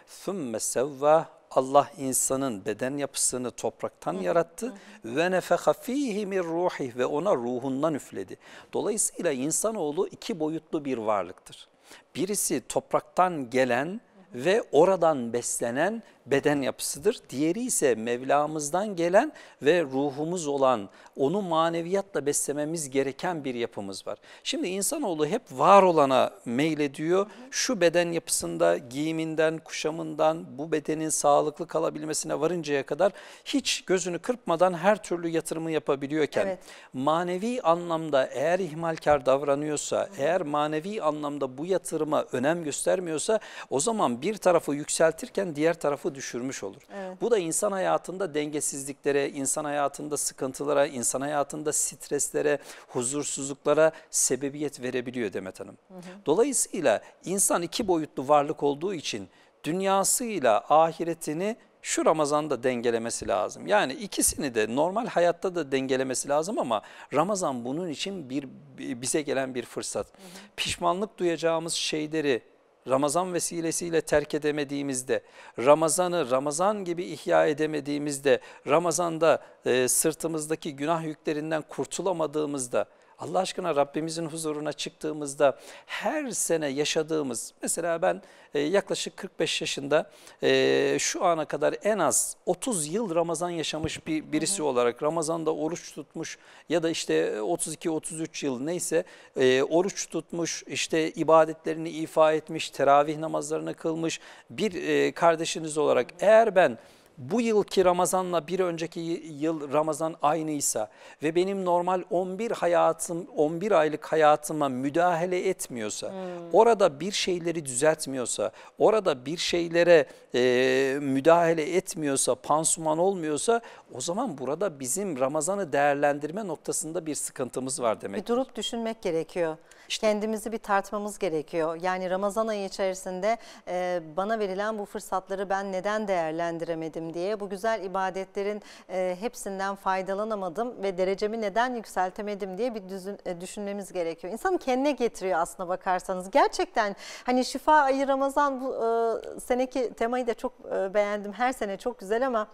ثُمَّ سَوَّهُ Allah insanın beden yapısını topraktan hı, yarattı. Ve nefeha fihi min ruhih ve ona ruhundan üfledi. Dolayısıyla insanoğlu iki boyutlu bir varlıktır. Birisi topraktan gelen ve oradan beslenen beden yapısıdır. Diğeri ise Mevlamızdan gelen ve ruhumuz olan onu maneviyatla beslememiz gereken bir yapımız var. Şimdi insanoğlu hep var olana meylediyor. Şu beden yapısında giyiminden, kuşamından bu bedenin sağlıklı kalabilmesine varıncaya kadar hiç gözünü kırpmadan her türlü yatırımı yapabiliyorken evet. manevi anlamda eğer ihmalkar davranıyorsa, eğer manevi anlamda bu yatırıma önem göstermiyorsa o zaman bir tarafı yükseltirken diğer tarafı düşürüyor düşürmüş olur. Evet. Bu da insan hayatında dengesizliklere, insan hayatında sıkıntılara, insan hayatında streslere, huzursuzluklara sebebiyet verebiliyor Demet Hanım. Hı hı. Dolayısıyla insan iki boyutlu varlık olduğu için dünyasıyla ahiretini şu Ramazan'da dengelemesi lazım. Yani ikisini de normal hayatta da dengelemesi lazım ama Ramazan bunun için bir bize gelen bir fırsat. Hı hı. Pişmanlık duyacağımız şeyleri Ramazan vesilesiyle terk edemediğimizde, Ramazan'ı Ramazan gibi ihya edemediğimizde, Ramazan'da e, sırtımızdaki günah yüklerinden kurtulamadığımızda, Allah aşkına Rabbimizin huzuruna çıktığımızda her sene yaşadığımız mesela ben e, yaklaşık 45 yaşında e, şu ana kadar en az 30 yıl Ramazan yaşamış bir birisi hı hı. olarak Ramazan'da oruç tutmuş ya da işte 32-33 yıl neyse e, oruç tutmuş işte ibadetlerini ifa etmiş teravih namazlarını kılmış bir kardeşiniz olarak eğer ben bu yılki Ramazan'la bir önceki yıl Ramazan aynıysa ve benim normal 11 hayatım 11 aylık hayatıma müdahale etmiyorsa, hmm. orada bir şeyleri düzeltmiyorsa, orada bir şeylere e, müdahale etmiyorsa, pansuman olmuyorsa o zaman burada bizim Ramazan'ı değerlendirme noktasında bir sıkıntımız var demek. Bir durup düşünmek gerekiyor. İşte, kendimizi bir tartmamız gerekiyor. Yani Ramazan ayı içerisinde e, bana verilen bu fırsatları ben neden değerlendiremedim diye bu güzel ibadetlerin e, hepsinden faydalanamadım ve derecemi neden yükseltemedim diye bir düzün, e, düşünmemiz gerekiyor. İnsanı kendine getiriyor aslında bakarsanız. Gerçekten hani şifa ayı Ramazan bu e, seneki temayı da çok e, beğendim. Her sene çok güzel ama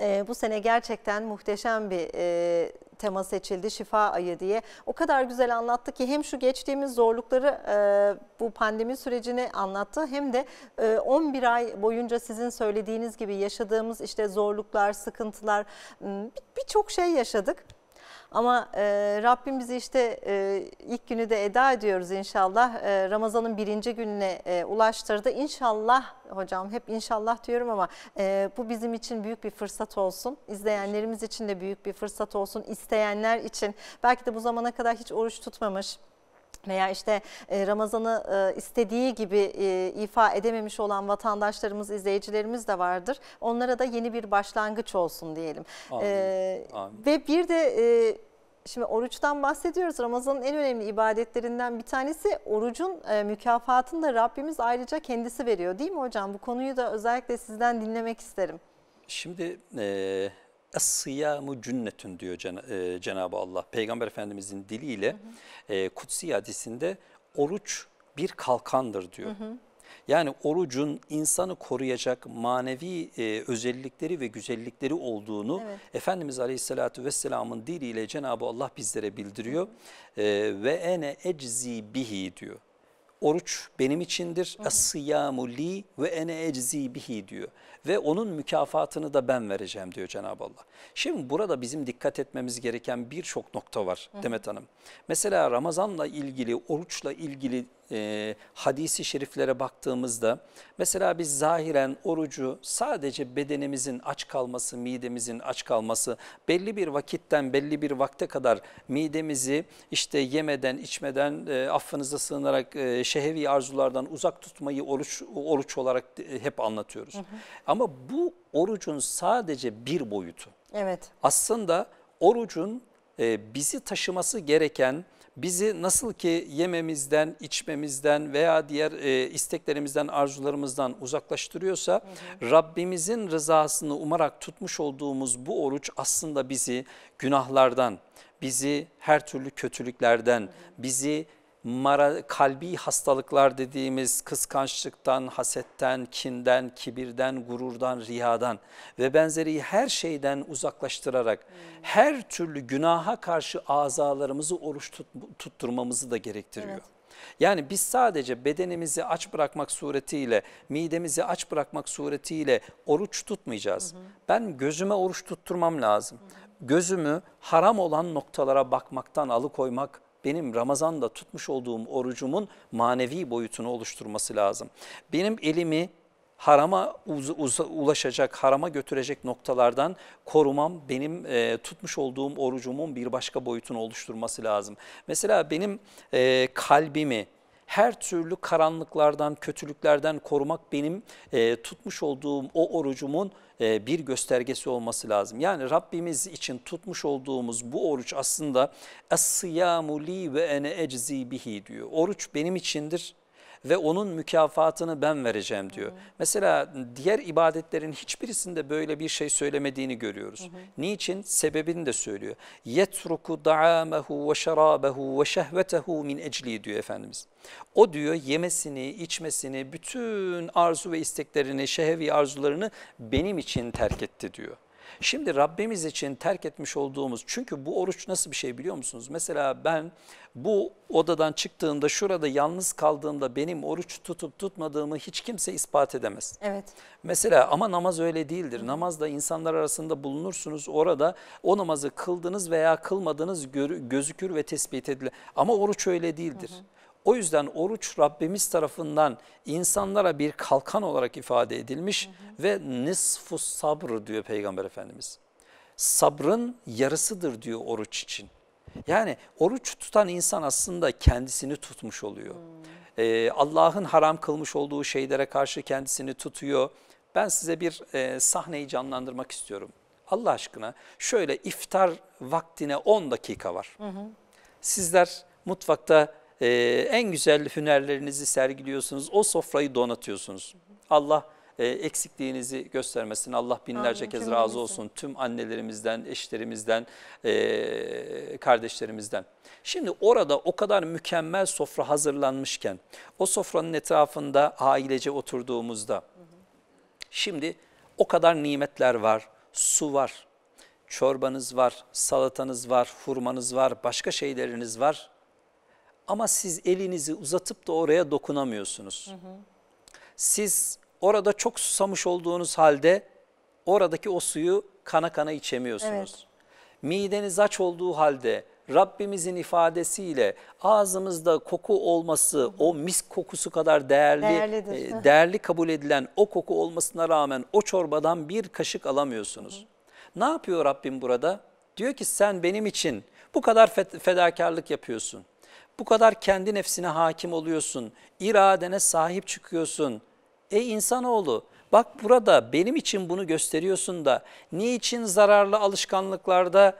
e, bu sene gerçekten muhteşem bir e, tema seçildi şifa ayı diye. O kadar güzel anlattı ki hem şu geçti çektiğimiz zorlukları e, bu pandemi sürecini anlattı. Hem de e, 11 ay boyunca sizin söylediğiniz gibi yaşadığımız işte zorluklar, sıkıntılar birçok şey yaşadık. Ama e, Rabbim bizi işte e, ilk günü de eda ediyoruz inşallah. E, Ramazan'ın birinci gününe e, ulaştırdı. İnşallah hocam hep inşallah diyorum ama e, bu bizim için büyük bir fırsat olsun. İzleyenlerimiz için de büyük bir fırsat olsun. İsteyenler için belki de bu zamana kadar hiç oruç tutmamış veya işte e, Ramazan'ı e, istediği gibi e, ifa edememiş olan vatandaşlarımız, izleyicilerimiz de vardır. Onlara da yeni bir başlangıç olsun diyelim. Amin. Ee, Amin. Ve bir de şimdi oruçtan bahsediyoruz. Ramazan'ın en önemli ibadetlerinden bir tanesi orucun mükafatını da Rabbimiz ayrıca kendisi veriyor değil mi hocam? Bu konuyu da özellikle sizden dinlemek isterim. Şimdi... E Es-sıyamu cünnetün diyor e, Cenab-ı Allah. Peygamber Efendimizin diliyle hı hı. E, kutsi hadisinde oruç bir kalkandır diyor. Hı hı. Yani orucun insanı koruyacak manevi e, özellikleri ve güzellikleri olduğunu evet. Efendimiz Aleyhisselatü Vesselam'ın diliyle Cenab-ı Allah bizlere bildiriyor. E, ve ene eczi bihi diyor. Oruç benim içindir. Es-sıyamu li ve ene eczi bihi diyor ve onun mükafatını da ben vereceğim diyor Cenab-ı Allah. Şimdi burada bizim dikkat etmemiz gereken birçok nokta var Hı Demet Hanım. Mesela Ramazan'la ilgili, oruçla ilgili e, hadisi şeriflere baktığımızda mesela biz zahiren orucu sadece bedenimizin aç kalması, midemizin aç kalması, belli bir vakitten belli bir vakte kadar midemizi işte yemeden, içmeden, e, affınıza sığınarak e, şehevi arzulardan uzak tutmayı oruç, oruç olarak e, hep anlatıyoruz. Hı hı. Ama bu orucun sadece bir boyutu. Evet. Aslında orucun e, bizi taşıması gereken, bizi nasıl ki yememizden, içmemizden veya diğer e, isteklerimizden, arzularımızdan uzaklaştırıyorsa hı hı. Rabbimizin rızasını umarak tutmuş olduğumuz bu oruç aslında bizi günahlardan, bizi her türlü kötülüklerden, hı hı. bizi mara, kalbi hastalıklar dediğimiz kıskançlıktan, hasetten, kinden, kibirden, gururdan, riyadan ve benzeri her şeyden uzaklaştırarak hmm. her türlü günaha karşı azalarımızı oruç tut, tutturmamızı da gerektiriyor. Evet. Yani biz sadece bedenimizi aç bırakmak suretiyle, midemizi aç bırakmak suretiyle oruç tutmayacağız. Hı hı. Ben gözüme oruç tutturmam lazım. Hı hı. Gözümü haram olan noktalara bakmaktan alıkoymak benim Ramazan'da tutmuş olduğum orucumun manevi boyutunu oluşturması lazım. Benim elimi harama ulaşacak, harama götürecek noktalardan korumam benim e, tutmuş olduğum orucumun bir başka boyutunu oluşturması lazım. Mesela benim e, kalbimi, her türlü karanlıklardan, kötülüklerden korumak benim e, tutmuş olduğum o orucumun e, bir göstergesi olması lazım. Yani Rabbimiz için tutmuş olduğumuz bu oruç aslında es-siyamu li ve ene eczi bihi diyor. Oruç benim içindir ve onun mükafatını ben vereceğim diyor. Hı hı. Mesela diğer ibadetlerin hiçbirisinde böyle bir şey söylemediğini görüyoruz. Hı hı. Niçin? Sebebini de söylüyor. Yetruku da'amehu ve şerabehu ve şehvetehu min ecli diyor Efendimiz. O diyor yemesini, içmesini, bütün arzu ve isteklerini, şehvi arzularını benim için terk etti diyor. Şimdi Rabbimiz için terk etmiş olduğumuz çünkü bu oruç nasıl bir şey biliyor musunuz? Mesela ben bu odadan çıktığımda şurada yalnız kaldığımda benim oruç tutup tutmadığımı hiç kimse ispat edemez. Evet. Mesela ama namaz öyle değildir. Namazda insanlar arasında bulunursunuz orada o namazı kıldınız veya kılmadınız gözükür ve tespit edilir. Ama oruç öyle değildir. Hı hı. O yüzden oruç Rabbimiz tarafından insanlara bir kalkan olarak ifade edilmiş hı hı. ve nisfu sabr diyor Peygamber Efendimiz. Sabrın yarısıdır diyor oruç için. Yani oruç tutan insan aslında kendisini tutmuş oluyor. Hmm. Ee, Allah'ın haram kılmış olduğu şeylere karşı kendisini tutuyor. Ben size bir e, sahneyi canlandırmak istiyorum. Allah aşkına şöyle iftar vaktine 10 dakika var. Hı hı. Sizler mutfakta e, en güzel hünerlerinizi sergiliyorsunuz. O sofrayı donatıyorsunuz. Allah e, eksikliğinizi göstermesin. Allah binlerce Amin. kez razı olsun tüm annelerimizden, eşlerimizden, e, kardeşlerimizden. Şimdi orada o kadar mükemmel sofra hazırlanmışken, o sofranın etrafında ailece oturduğumuzda, şimdi o kadar nimetler var, su var, çorbanız var, salatanız var, hurmanız var, başka şeyleriniz var. Ama siz elinizi uzatıp da oraya dokunamıyorsunuz. Hı hı. Siz orada çok susamış olduğunuz halde oradaki o suyu kana kana içemiyorsunuz. Evet. Mideniz aç olduğu halde Rabbimizin ifadesiyle ağzımızda koku olması hı hı. o mis kokusu kadar değerli e, değerli kabul edilen o koku olmasına rağmen o çorbadan bir kaşık alamıyorsunuz. Hı hı. Ne yapıyor Rabbim burada? Diyor ki sen benim için bu kadar fedakarlık yapıyorsun. Bu kadar kendi nefsine hakim oluyorsun, iradene sahip çıkıyorsun. Ey insanoğlu bak burada benim için bunu gösteriyorsun da niçin zararlı alışkanlıklarda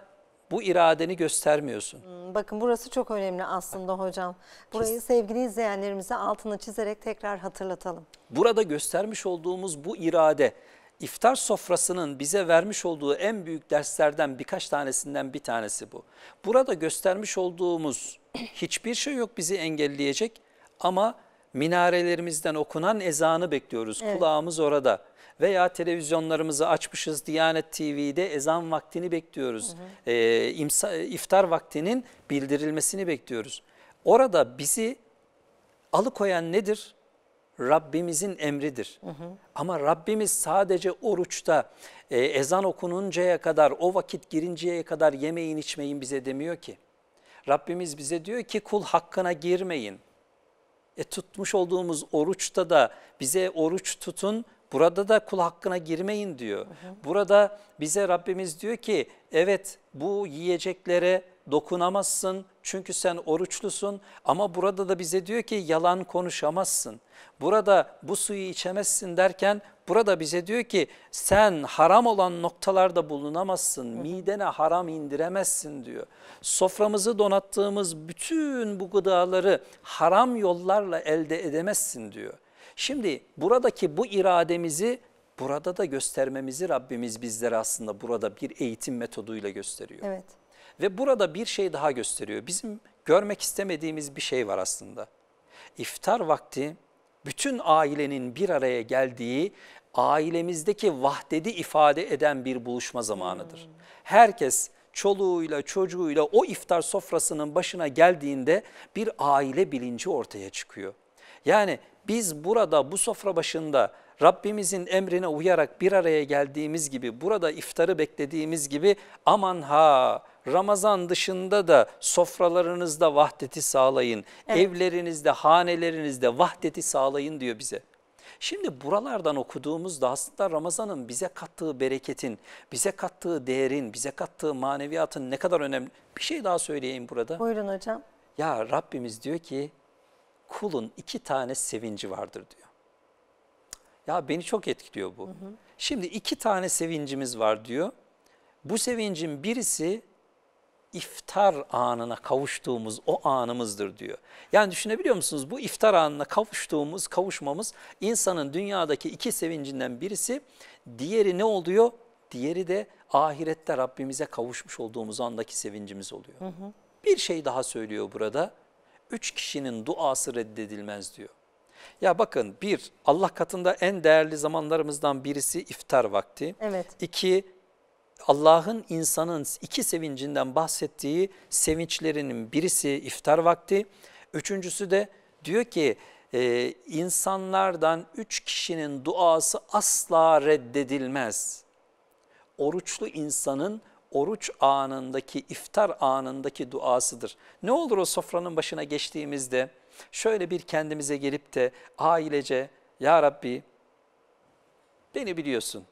bu iradeni göstermiyorsun. Hmm, bakın burası çok önemli aslında hocam. Burayı sevgili izleyenlerimize altını çizerek tekrar hatırlatalım. Burada göstermiş olduğumuz bu irade iftar sofrasının bize vermiş olduğu en büyük derslerden birkaç tanesinden bir tanesi bu. Burada göstermiş olduğumuz hiçbir şey yok bizi engelleyecek ama minarelerimizden okunan ezanı bekliyoruz. Evet. Kulağımız orada veya televizyonlarımızı açmışız Diyanet TV'de ezan vaktini bekliyoruz. Hı hı. E, iftar vaktinin bildirilmesini bekliyoruz. Orada bizi alıkoyan nedir? Rabbimizin emridir. Hı hı. Ama Rabbimiz sadece oruçta e, ezan okununcaya kadar, o vakit girinceye kadar yemeyin içmeyin bize demiyor ki. Rabbimiz bize diyor ki kul hakkına girmeyin. E tutmuş olduğumuz oruçta da bize oruç tutun, burada da kul hakkına girmeyin diyor. Hı hı. Burada bize Rabbimiz diyor ki evet bu yiyeceklere dokunamazsın çünkü sen oruçlusun ama burada da bize diyor ki yalan konuşamazsın. Burada bu suyu içemezsin derken burada bize diyor ki sen haram olan noktalarda bulunamazsın. Midene haram indiremezsin diyor. Soframızı donattığımız bütün bu gıdaları haram yollarla elde edemezsin diyor. Şimdi buradaki bu irademizi burada da göstermemizi Rabbimiz bizlere aslında burada bir eğitim metoduyla gösteriyor. Evet. Ve burada bir şey daha gösteriyor. Bizim görmek istemediğimiz bir şey var aslında. İftar vakti bütün ailenin bir araya geldiği ailemizdeki vahdedi ifade eden bir buluşma zamanıdır. Herkes çoluğuyla çocuğuyla o iftar sofrasının başına geldiğinde bir aile bilinci ortaya çıkıyor. Yani biz burada bu sofra başında Rabbimizin emrine uyarak bir araya geldiğimiz gibi burada iftarı beklediğimiz gibi aman ha Ramazan dışında da sofralarınızda vahdeti sağlayın, evet. evlerinizde, hanelerinizde vahdeti sağlayın diyor bize. Şimdi buralardan okuduğumuzda aslında Ramazan'ın bize kattığı bereketin, bize kattığı değerin, bize kattığı maneviyatın ne kadar önemli. Bir şey daha söyleyeyim burada. Buyurun hocam. Ya Rabbimiz diyor ki kulun iki tane sevinci vardır diyor. Ya beni çok etkiliyor bu. Hı hı. Şimdi iki tane sevincimiz var diyor. Bu sevincin birisi iftar anına kavuştuğumuz o anımızdır diyor. Yani düşünebiliyor musunuz bu iftar anına kavuştuğumuz, kavuşmamız insanın dünyadaki iki sevincinden birisi. Diğeri ne oluyor? Diğeri de ahirette Rabbimize kavuşmuş olduğumuz andaki sevincimiz oluyor. Hı hı. Bir şey daha söylüyor burada. Üç kişinin duası reddedilmez diyor. Ya bakın bir Allah katında en değerli zamanlarımızdan birisi iftar vakti. Evet. İki Allah'ın insanın iki sevincinden bahsettiği sevinçlerinin birisi iftar vakti. Üçüncüsü de diyor ki e, insanlardan üç kişinin duası asla reddedilmez. Oruçlu insanın oruç anındaki, iftar anındaki duasıdır. Ne olur o sofranın başına geçtiğimizde şöyle bir kendimize gelip de ailece ya Rabbi beni biliyorsun.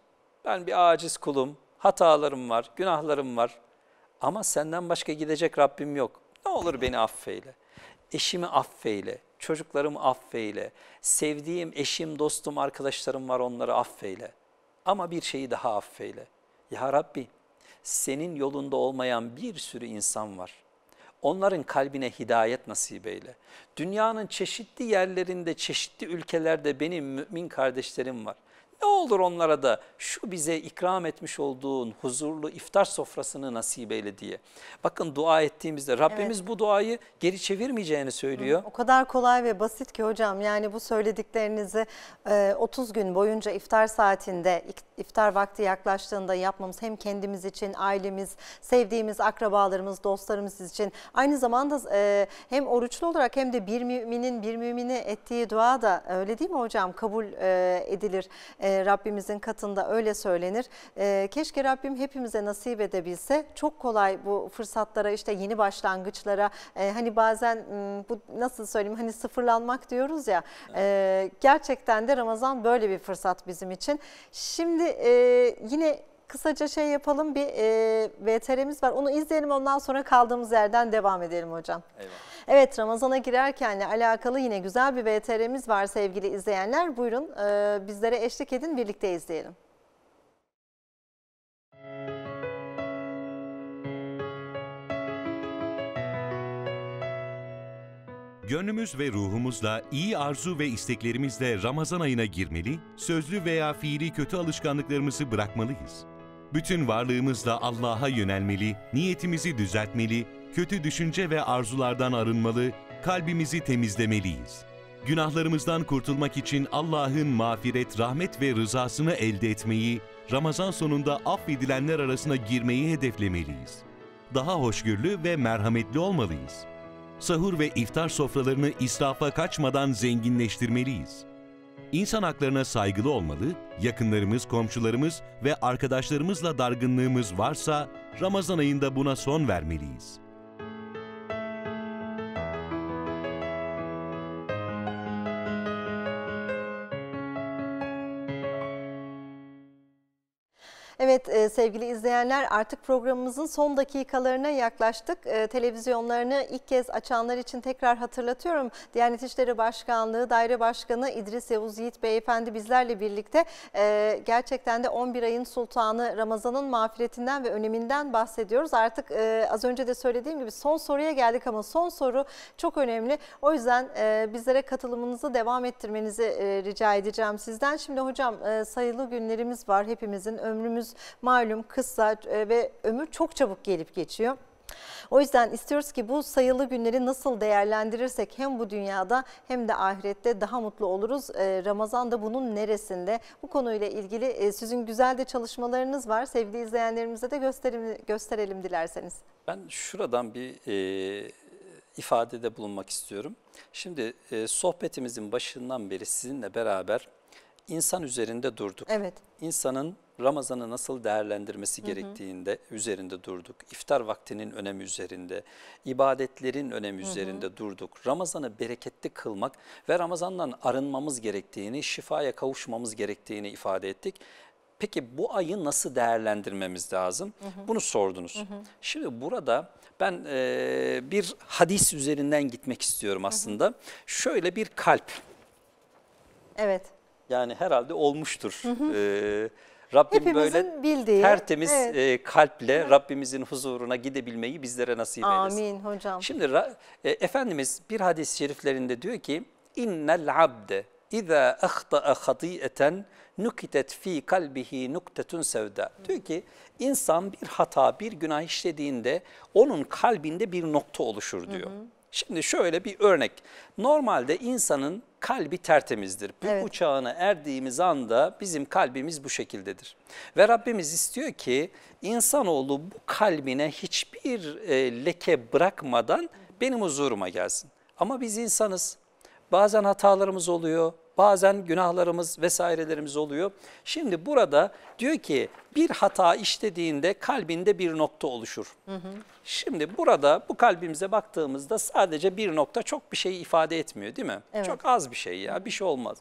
Ben bir aciz kulum, hatalarım var, günahlarım var ama senden başka gidecek Rabbim yok. Ne olur beni affeyle, eşimi affeyle, çocuklarımı affeyle, sevdiğim eşim, dostum, arkadaşlarım var onları affeyle. Ama bir şeyi daha affeyle. Ya Rabbi senin yolunda olmayan bir sürü insan var onların kalbine hidayet nasip eyle. Dünyanın çeşitli yerlerinde, çeşitli ülkelerde benim mümin kardeşlerim var. Ne olur onlara da şu bize ikram etmiş olduğun huzurlu iftar sofrasını nasip eyle diye. Bakın dua ettiğimizde Rabbimiz evet. bu duayı geri çevirmeyeceğini söylüyor. Hı, o kadar kolay ve basit ki hocam yani bu söylediklerinizi 30 e, gün boyunca iftar saatinde iftar vakti yaklaştığında yapmamız hem kendimiz için ailemiz, sevdiğimiz akrabalarımız, dostlarımız için aynı zamanda e, hem oruçlu olarak hem de bir müminin bir mümini ettiği dua da öyle değil mi hocam kabul e, edilir. E, ee, Rabbimizin katında öyle söylenir. E, keşke Rabbim hepimize nasip edebilse çok kolay bu fırsatlara işte yeni başlangıçlara e, hani bazen hmm, bu nasıl söyleyeyim hani sıfırlanmak diyoruz ya e, gerçekten de Ramazan böyle bir fırsat bizim için. Şimdi e, yine kısaca şey yapalım bir e, VTR'miz var onu izleyelim ondan sonra kaldığımız yerden devam edelim hocam. Eyvallah. Evet Ramazan'a girerkenle alakalı yine güzel bir VTR'miz var sevgili izleyenler. Buyurun e, bizlere eşlik edin birlikte izleyelim. Gönlümüz ve ruhumuzla, iyi arzu ve isteklerimizle Ramazan ayına girmeli, sözlü veya fiili kötü alışkanlıklarımızı bırakmalıyız. Bütün varlığımızla Allah'a yönelmeli, niyetimizi düzeltmeli, kötü düşünce ve arzulardan arınmalı, kalbimizi temizlemeliyiz. Günahlarımızdan kurtulmak için Allah'ın mağfiret, rahmet ve rızasını elde etmeyi, Ramazan sonunda affedilenler arasına girmeyi hedeflemeliyiz. Daha hoşgörülü ve merhametli olmalıyız. Sahur ve iftar sofralarını israfa kaçmadan zenginleştirmeliyiz. İnsan haklarına saygılı olmalı, yakınlarımız, komşularımız ve arkadaşlarımızla dargınlığımız varsa Ramazan ayında buna son vermeliyiz. Evet e, sevgili izleyenler artık programımızın son dakikalarına yaklaştık. E, televizyonlarını ilk kez açanlar için tekrar hatırlatıyorum. Diyanet İşleri Başkanlığı Daire Başkanı İdris Yavuz Yiğit Beyefendi bizlerle birlikte e, gerçekten de 11 ayın sultanı Ramazan'ın mağfiretinden ve öneminden bahsediyoruz. Artık e, az önce de söylediğim gibi son soruya geldik ama son soru çok önemli. O yüzden e, bizlere katılımınızı devam ettirmenizi e, rica edeceğim sizden. Şimdi hocam e, sayılı günlerimiz var hepimizin ömrümüz malum kısa e, ve ömür çok çabuk gelip geçiyor. O yüzden istiyoruz ki bu sayılı günleri nasıl değerlendirirsek hem bu dünyada hem de ahirette daha mutlu oluruz. E, Ramazan da bunun neresinde? Bu konuyla ilgili e, sizin güzel de çalışmalarınız var. Sevgili izleyenlerimize de gösterelim, gösterelim dilerseniz. Ben şuradan bir e, ifadede bulunmak istiyorum. Şimdi e, sohbetimizin başından beri sizinle beraber insan üzerinde durduk. Evet. İnsanın Ramazan'ı nasıl değerlendirmesi gerektiğinde hı hı. üzerinde durduk. İftar vaktinin önemi üzerinde, ibadetlerin önemi hı hı. üzerinde durduk. Ramazan'ı bereketli kılmak ve Ramazan'dan arınmamız gerektiğini, şifaya kavuşmamız gerektiğini ifade ettik. Peki bu ayı nasıl değerlendirmemiz lazım? Hı hı. Bunu sordunuz. Hı hı. Şimdi burada ben e, bir hadis üzerinden gitmek istiyorum aslında. Hı hı. Şöyle bir kalp. Evet. Yani herhalde olmuştur. Hı Ee, Rabbim Hepimizin böyle bildiği, tertemiz evet. e, kalple evet. Rabbimizin huzuruna gidebilmeyi bizlere nasip eylesin. Amin hocam. Şimdi e, Efendimiz bir hadis-i şeriflerinde diyor ki innel abde اِذَا اَخْطَأَ خَطِيئَةً nukitet fi kalbihi nuktetun sevda. Diyor ki insan bir hata bir günah işlediğinde onun kalbinde bir nokta oluşur diyor. hı. Şimdi şöyle bir örnek. Normalde insanın kalbi tertemizdir. Bu evet. uçağına erdiğimiz anda bizim kalbimiz bu şekildedir. Ve Rabbimiz istiyor ki insanoğlu bu kalbine hiçbir e, leke bırakmadan benim huzuruma gelsin. Ama biz insanız. Bazen hatalarımız oluyor, Bazen günahlarımız vesairelerimiz oluyor. Şimdi burada diyor ki bir hata işlediğinde kalbinde bir nokta oluşur. Hı hı. Şimdi burada bu kalbimize baktığımızda sadece bir nokta çok bir şey ifade etmiyor değil mi? Evet. Çok az bir şey ya bir şey olmaz.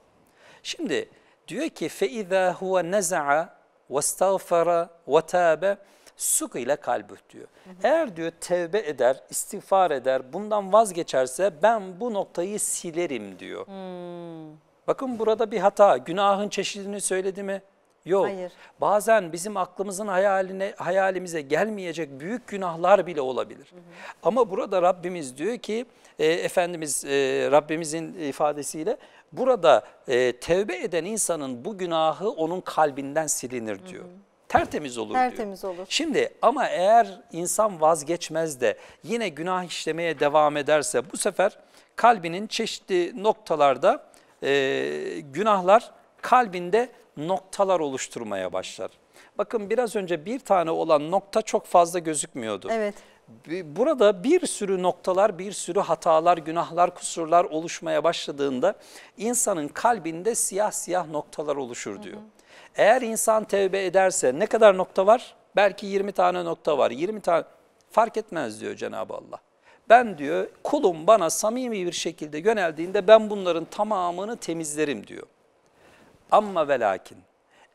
Şimdi diyor ki فَاِذَا هُوَ نَزَعَ وَاسْتَغْفَرَ وَتَابَ Suk ile kalbü diyor. Hı hı. Eğer diyor tevbe eder, istiğfar eder, bundan vazgeçerse ben bu noktayı silerim diyor. Hmm. Bakın burada bir hata. Günahın çeşidini söyledi mi? Yok. Hayır. Bazen bizim aklımızın hayaline, hayalimize gelmeyecek büyük günahlar bile olabilir. Hı hı. Ama burada Rabbimiz diyor ki, e, Efendimiz e, Rabbimizin ifadesiyle, burada e, tevbe eden insanın bu günahı onun kalbinden silinir diyor. Hı hı. Tertemiz olur Tertemiz diyor. olur. Şimdi ama eğer insan vazgeçmez de yine günah işlemeye devam ederse bu sefer kalbinin çeşitli noktalarda e, günahlar kalbinde noktalar oluşturmaya başlar. Bakın biraz önce bir tane olan nokta çok fazla gözükmüyordu. Evet. Burada bir sürü noktalar, bir sürü hatalar, günahlar, kusurlar oluşmaya başladığında insanın kalbinde siyah siyah noktalar oluşur diyor. Hı hı. Eğer insan tevbe ederse ne kadar nokta var? Belki 20 tane nokta var. 20 tane fark etmez diyor Cenab-ı Allah ben diyor kulum bana samimi bir şekilde yöneldiğinde ben bunların tamamını temizlerim diyor. Ama velakin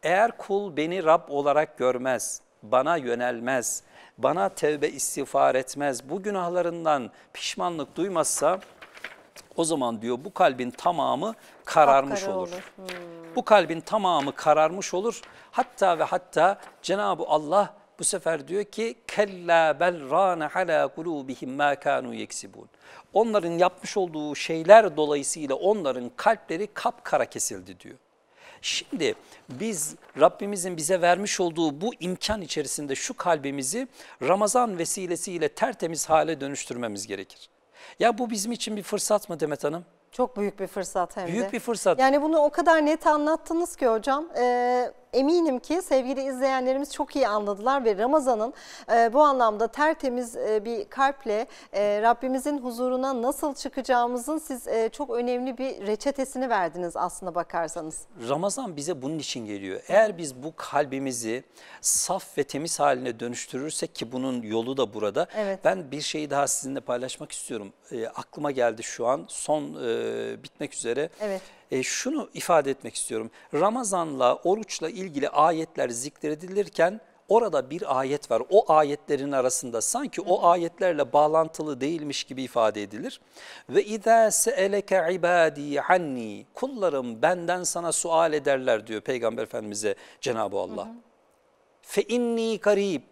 eğer kul beni Rab olarak görmez, bana yönelmez, bana tevbe istiğfar etmez, bu günahlarından pişmanlık duymazsa o zaman diyor bu kalbin tamamı kararmış Kapkara olur. olur. Hmm. Bu kalbin tamamı kararmış olur. Hatta ve hatta Cenab-ı Allah bu sefer diyor ki kella bel rane ala kulubihim ma kanu yeksibun. Onların yapmış olduğu şeyler dolayısıyla onların kalpleri kapkara kesildi diyor. Şimdi biz Rabbimizin bize vermiş olduğu bu imkan içerisinde şu kalbimizi Ramazan vesilesiyle tertemiz hale dönüştürmemiz gerekir. Ya bu bizim için bir fırsat mı Demet Hanım? Çok büyük bir fırsat hem büyük de. Büyük bir fırsat. Yani bunu o kadar net anlattınız ki hocam. Ee, eminim ki sevgili izleyenlerimiz çok iyi anladılar ve Ramazan'ın e, bu anlamda tertemiz e, bir kalple e, Rabbimizin huzuruna nasıl çıkacağımızın siz e, çok önemli bir reçetesini verdiniz aslına bakarsanız. Ramazan bize bunun için geliyor. Eğer biz bu kalbimizi saf ve temiz haline dönüştürürsek ki bunun yolu da burada. Evet. Ben bir şeyi daha sizinle paylaşmak istiyorum. E, aklıma geldi şu an son e, bitmek üzere. Evet e, şunu ifade etmek istiyorum. Ramazanla, oruçla ilgili ayetler zikredilirken orada bir ayet var. O ayetlerin arasında sanki o ayetlerle bağlantılı değilmiş gibi ifade edilir. Ve izâ se'eleke ibâdî anni kullarım benden sana sual ederler diyor Peygamber Efendimiz'e Cenab-ı Allah. Fe inni karib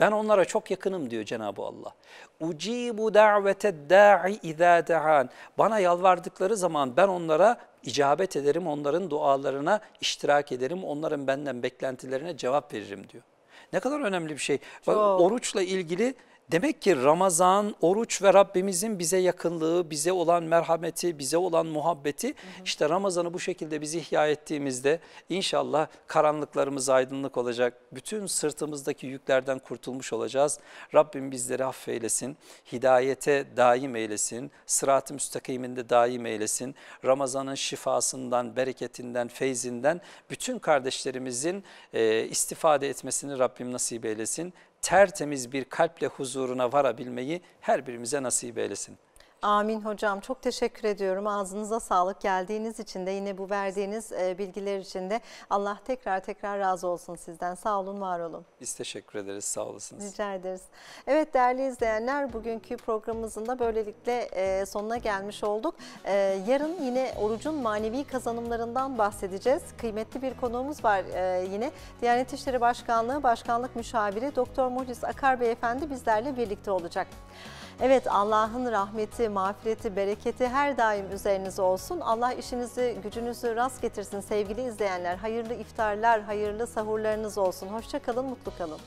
ben onlara çok yakınım diyor Cenab-ı Allah. Ucibu da'vete da'i izâ de'an. Bana yalvardıkları zaman ben onlara icabet ederim, onların dualarına iştirak ederim, onların benden beklentilerine cevap veririm diyor. Ne kadar önemli bir şey. Çok. Oruçla ilgili Demek ki Ramazan, oruç ve Rabbimizin bize yakınlığı, bize olan merhameti, bize olan muhabbeti hı hı. işte Ramazan'ı bu şekilde biz ihya ettiğimizde inşallah karanlıklarımız aydınlık olacak. Bütün sırtımızdaki yüklerden kurtulmuş olacağız. Rabbim bizleri affeylesin, hidayete daim eylesin, sırat-ı müstakiminde daim eylesin. Ramazan'ın şifasından, bereketinden, feyzinden bütün kardeşlerimizin e, istifade etmesini Rabbim nasip eylesin tertemiz bir kalple huzuruna varabilmeyi her birimize nasip eylesin. Amin hocam çok teşekkür ediyorum. Ağzınıza sağlık geldiğiniz için de yine bu verdiğiniz e, bilgiler için de Allah tekrar tekrar razı olsun sizden. Sağ olun var olun. Biz teşekkür ederiz sağ olasınız. Rica ederiz. Evet değerli izleyenler bugünkü programımızın da böylelikle e, sonuna gelmiş olduk. E, yarın yine orucun manevi kazanımlarından bahsedeceğiz. Kıymetli bir konuğumuz var yine. Diyanet İşleri Başkanlığı Başkanlık Müşaviri Doktor Muhlis Akar Beyefendi bizlerle birlikte olacak. Evet Allah'ın rahmeti, mağfireti, bereketi her daim üzerinize olsun. Allah işinizi, gücünüzü rast getirsin sevgili izleyenler. Hayırlı iftarlar, hayırlı sahurlarınız olsun. Hoşçakalın, mutlu kalın.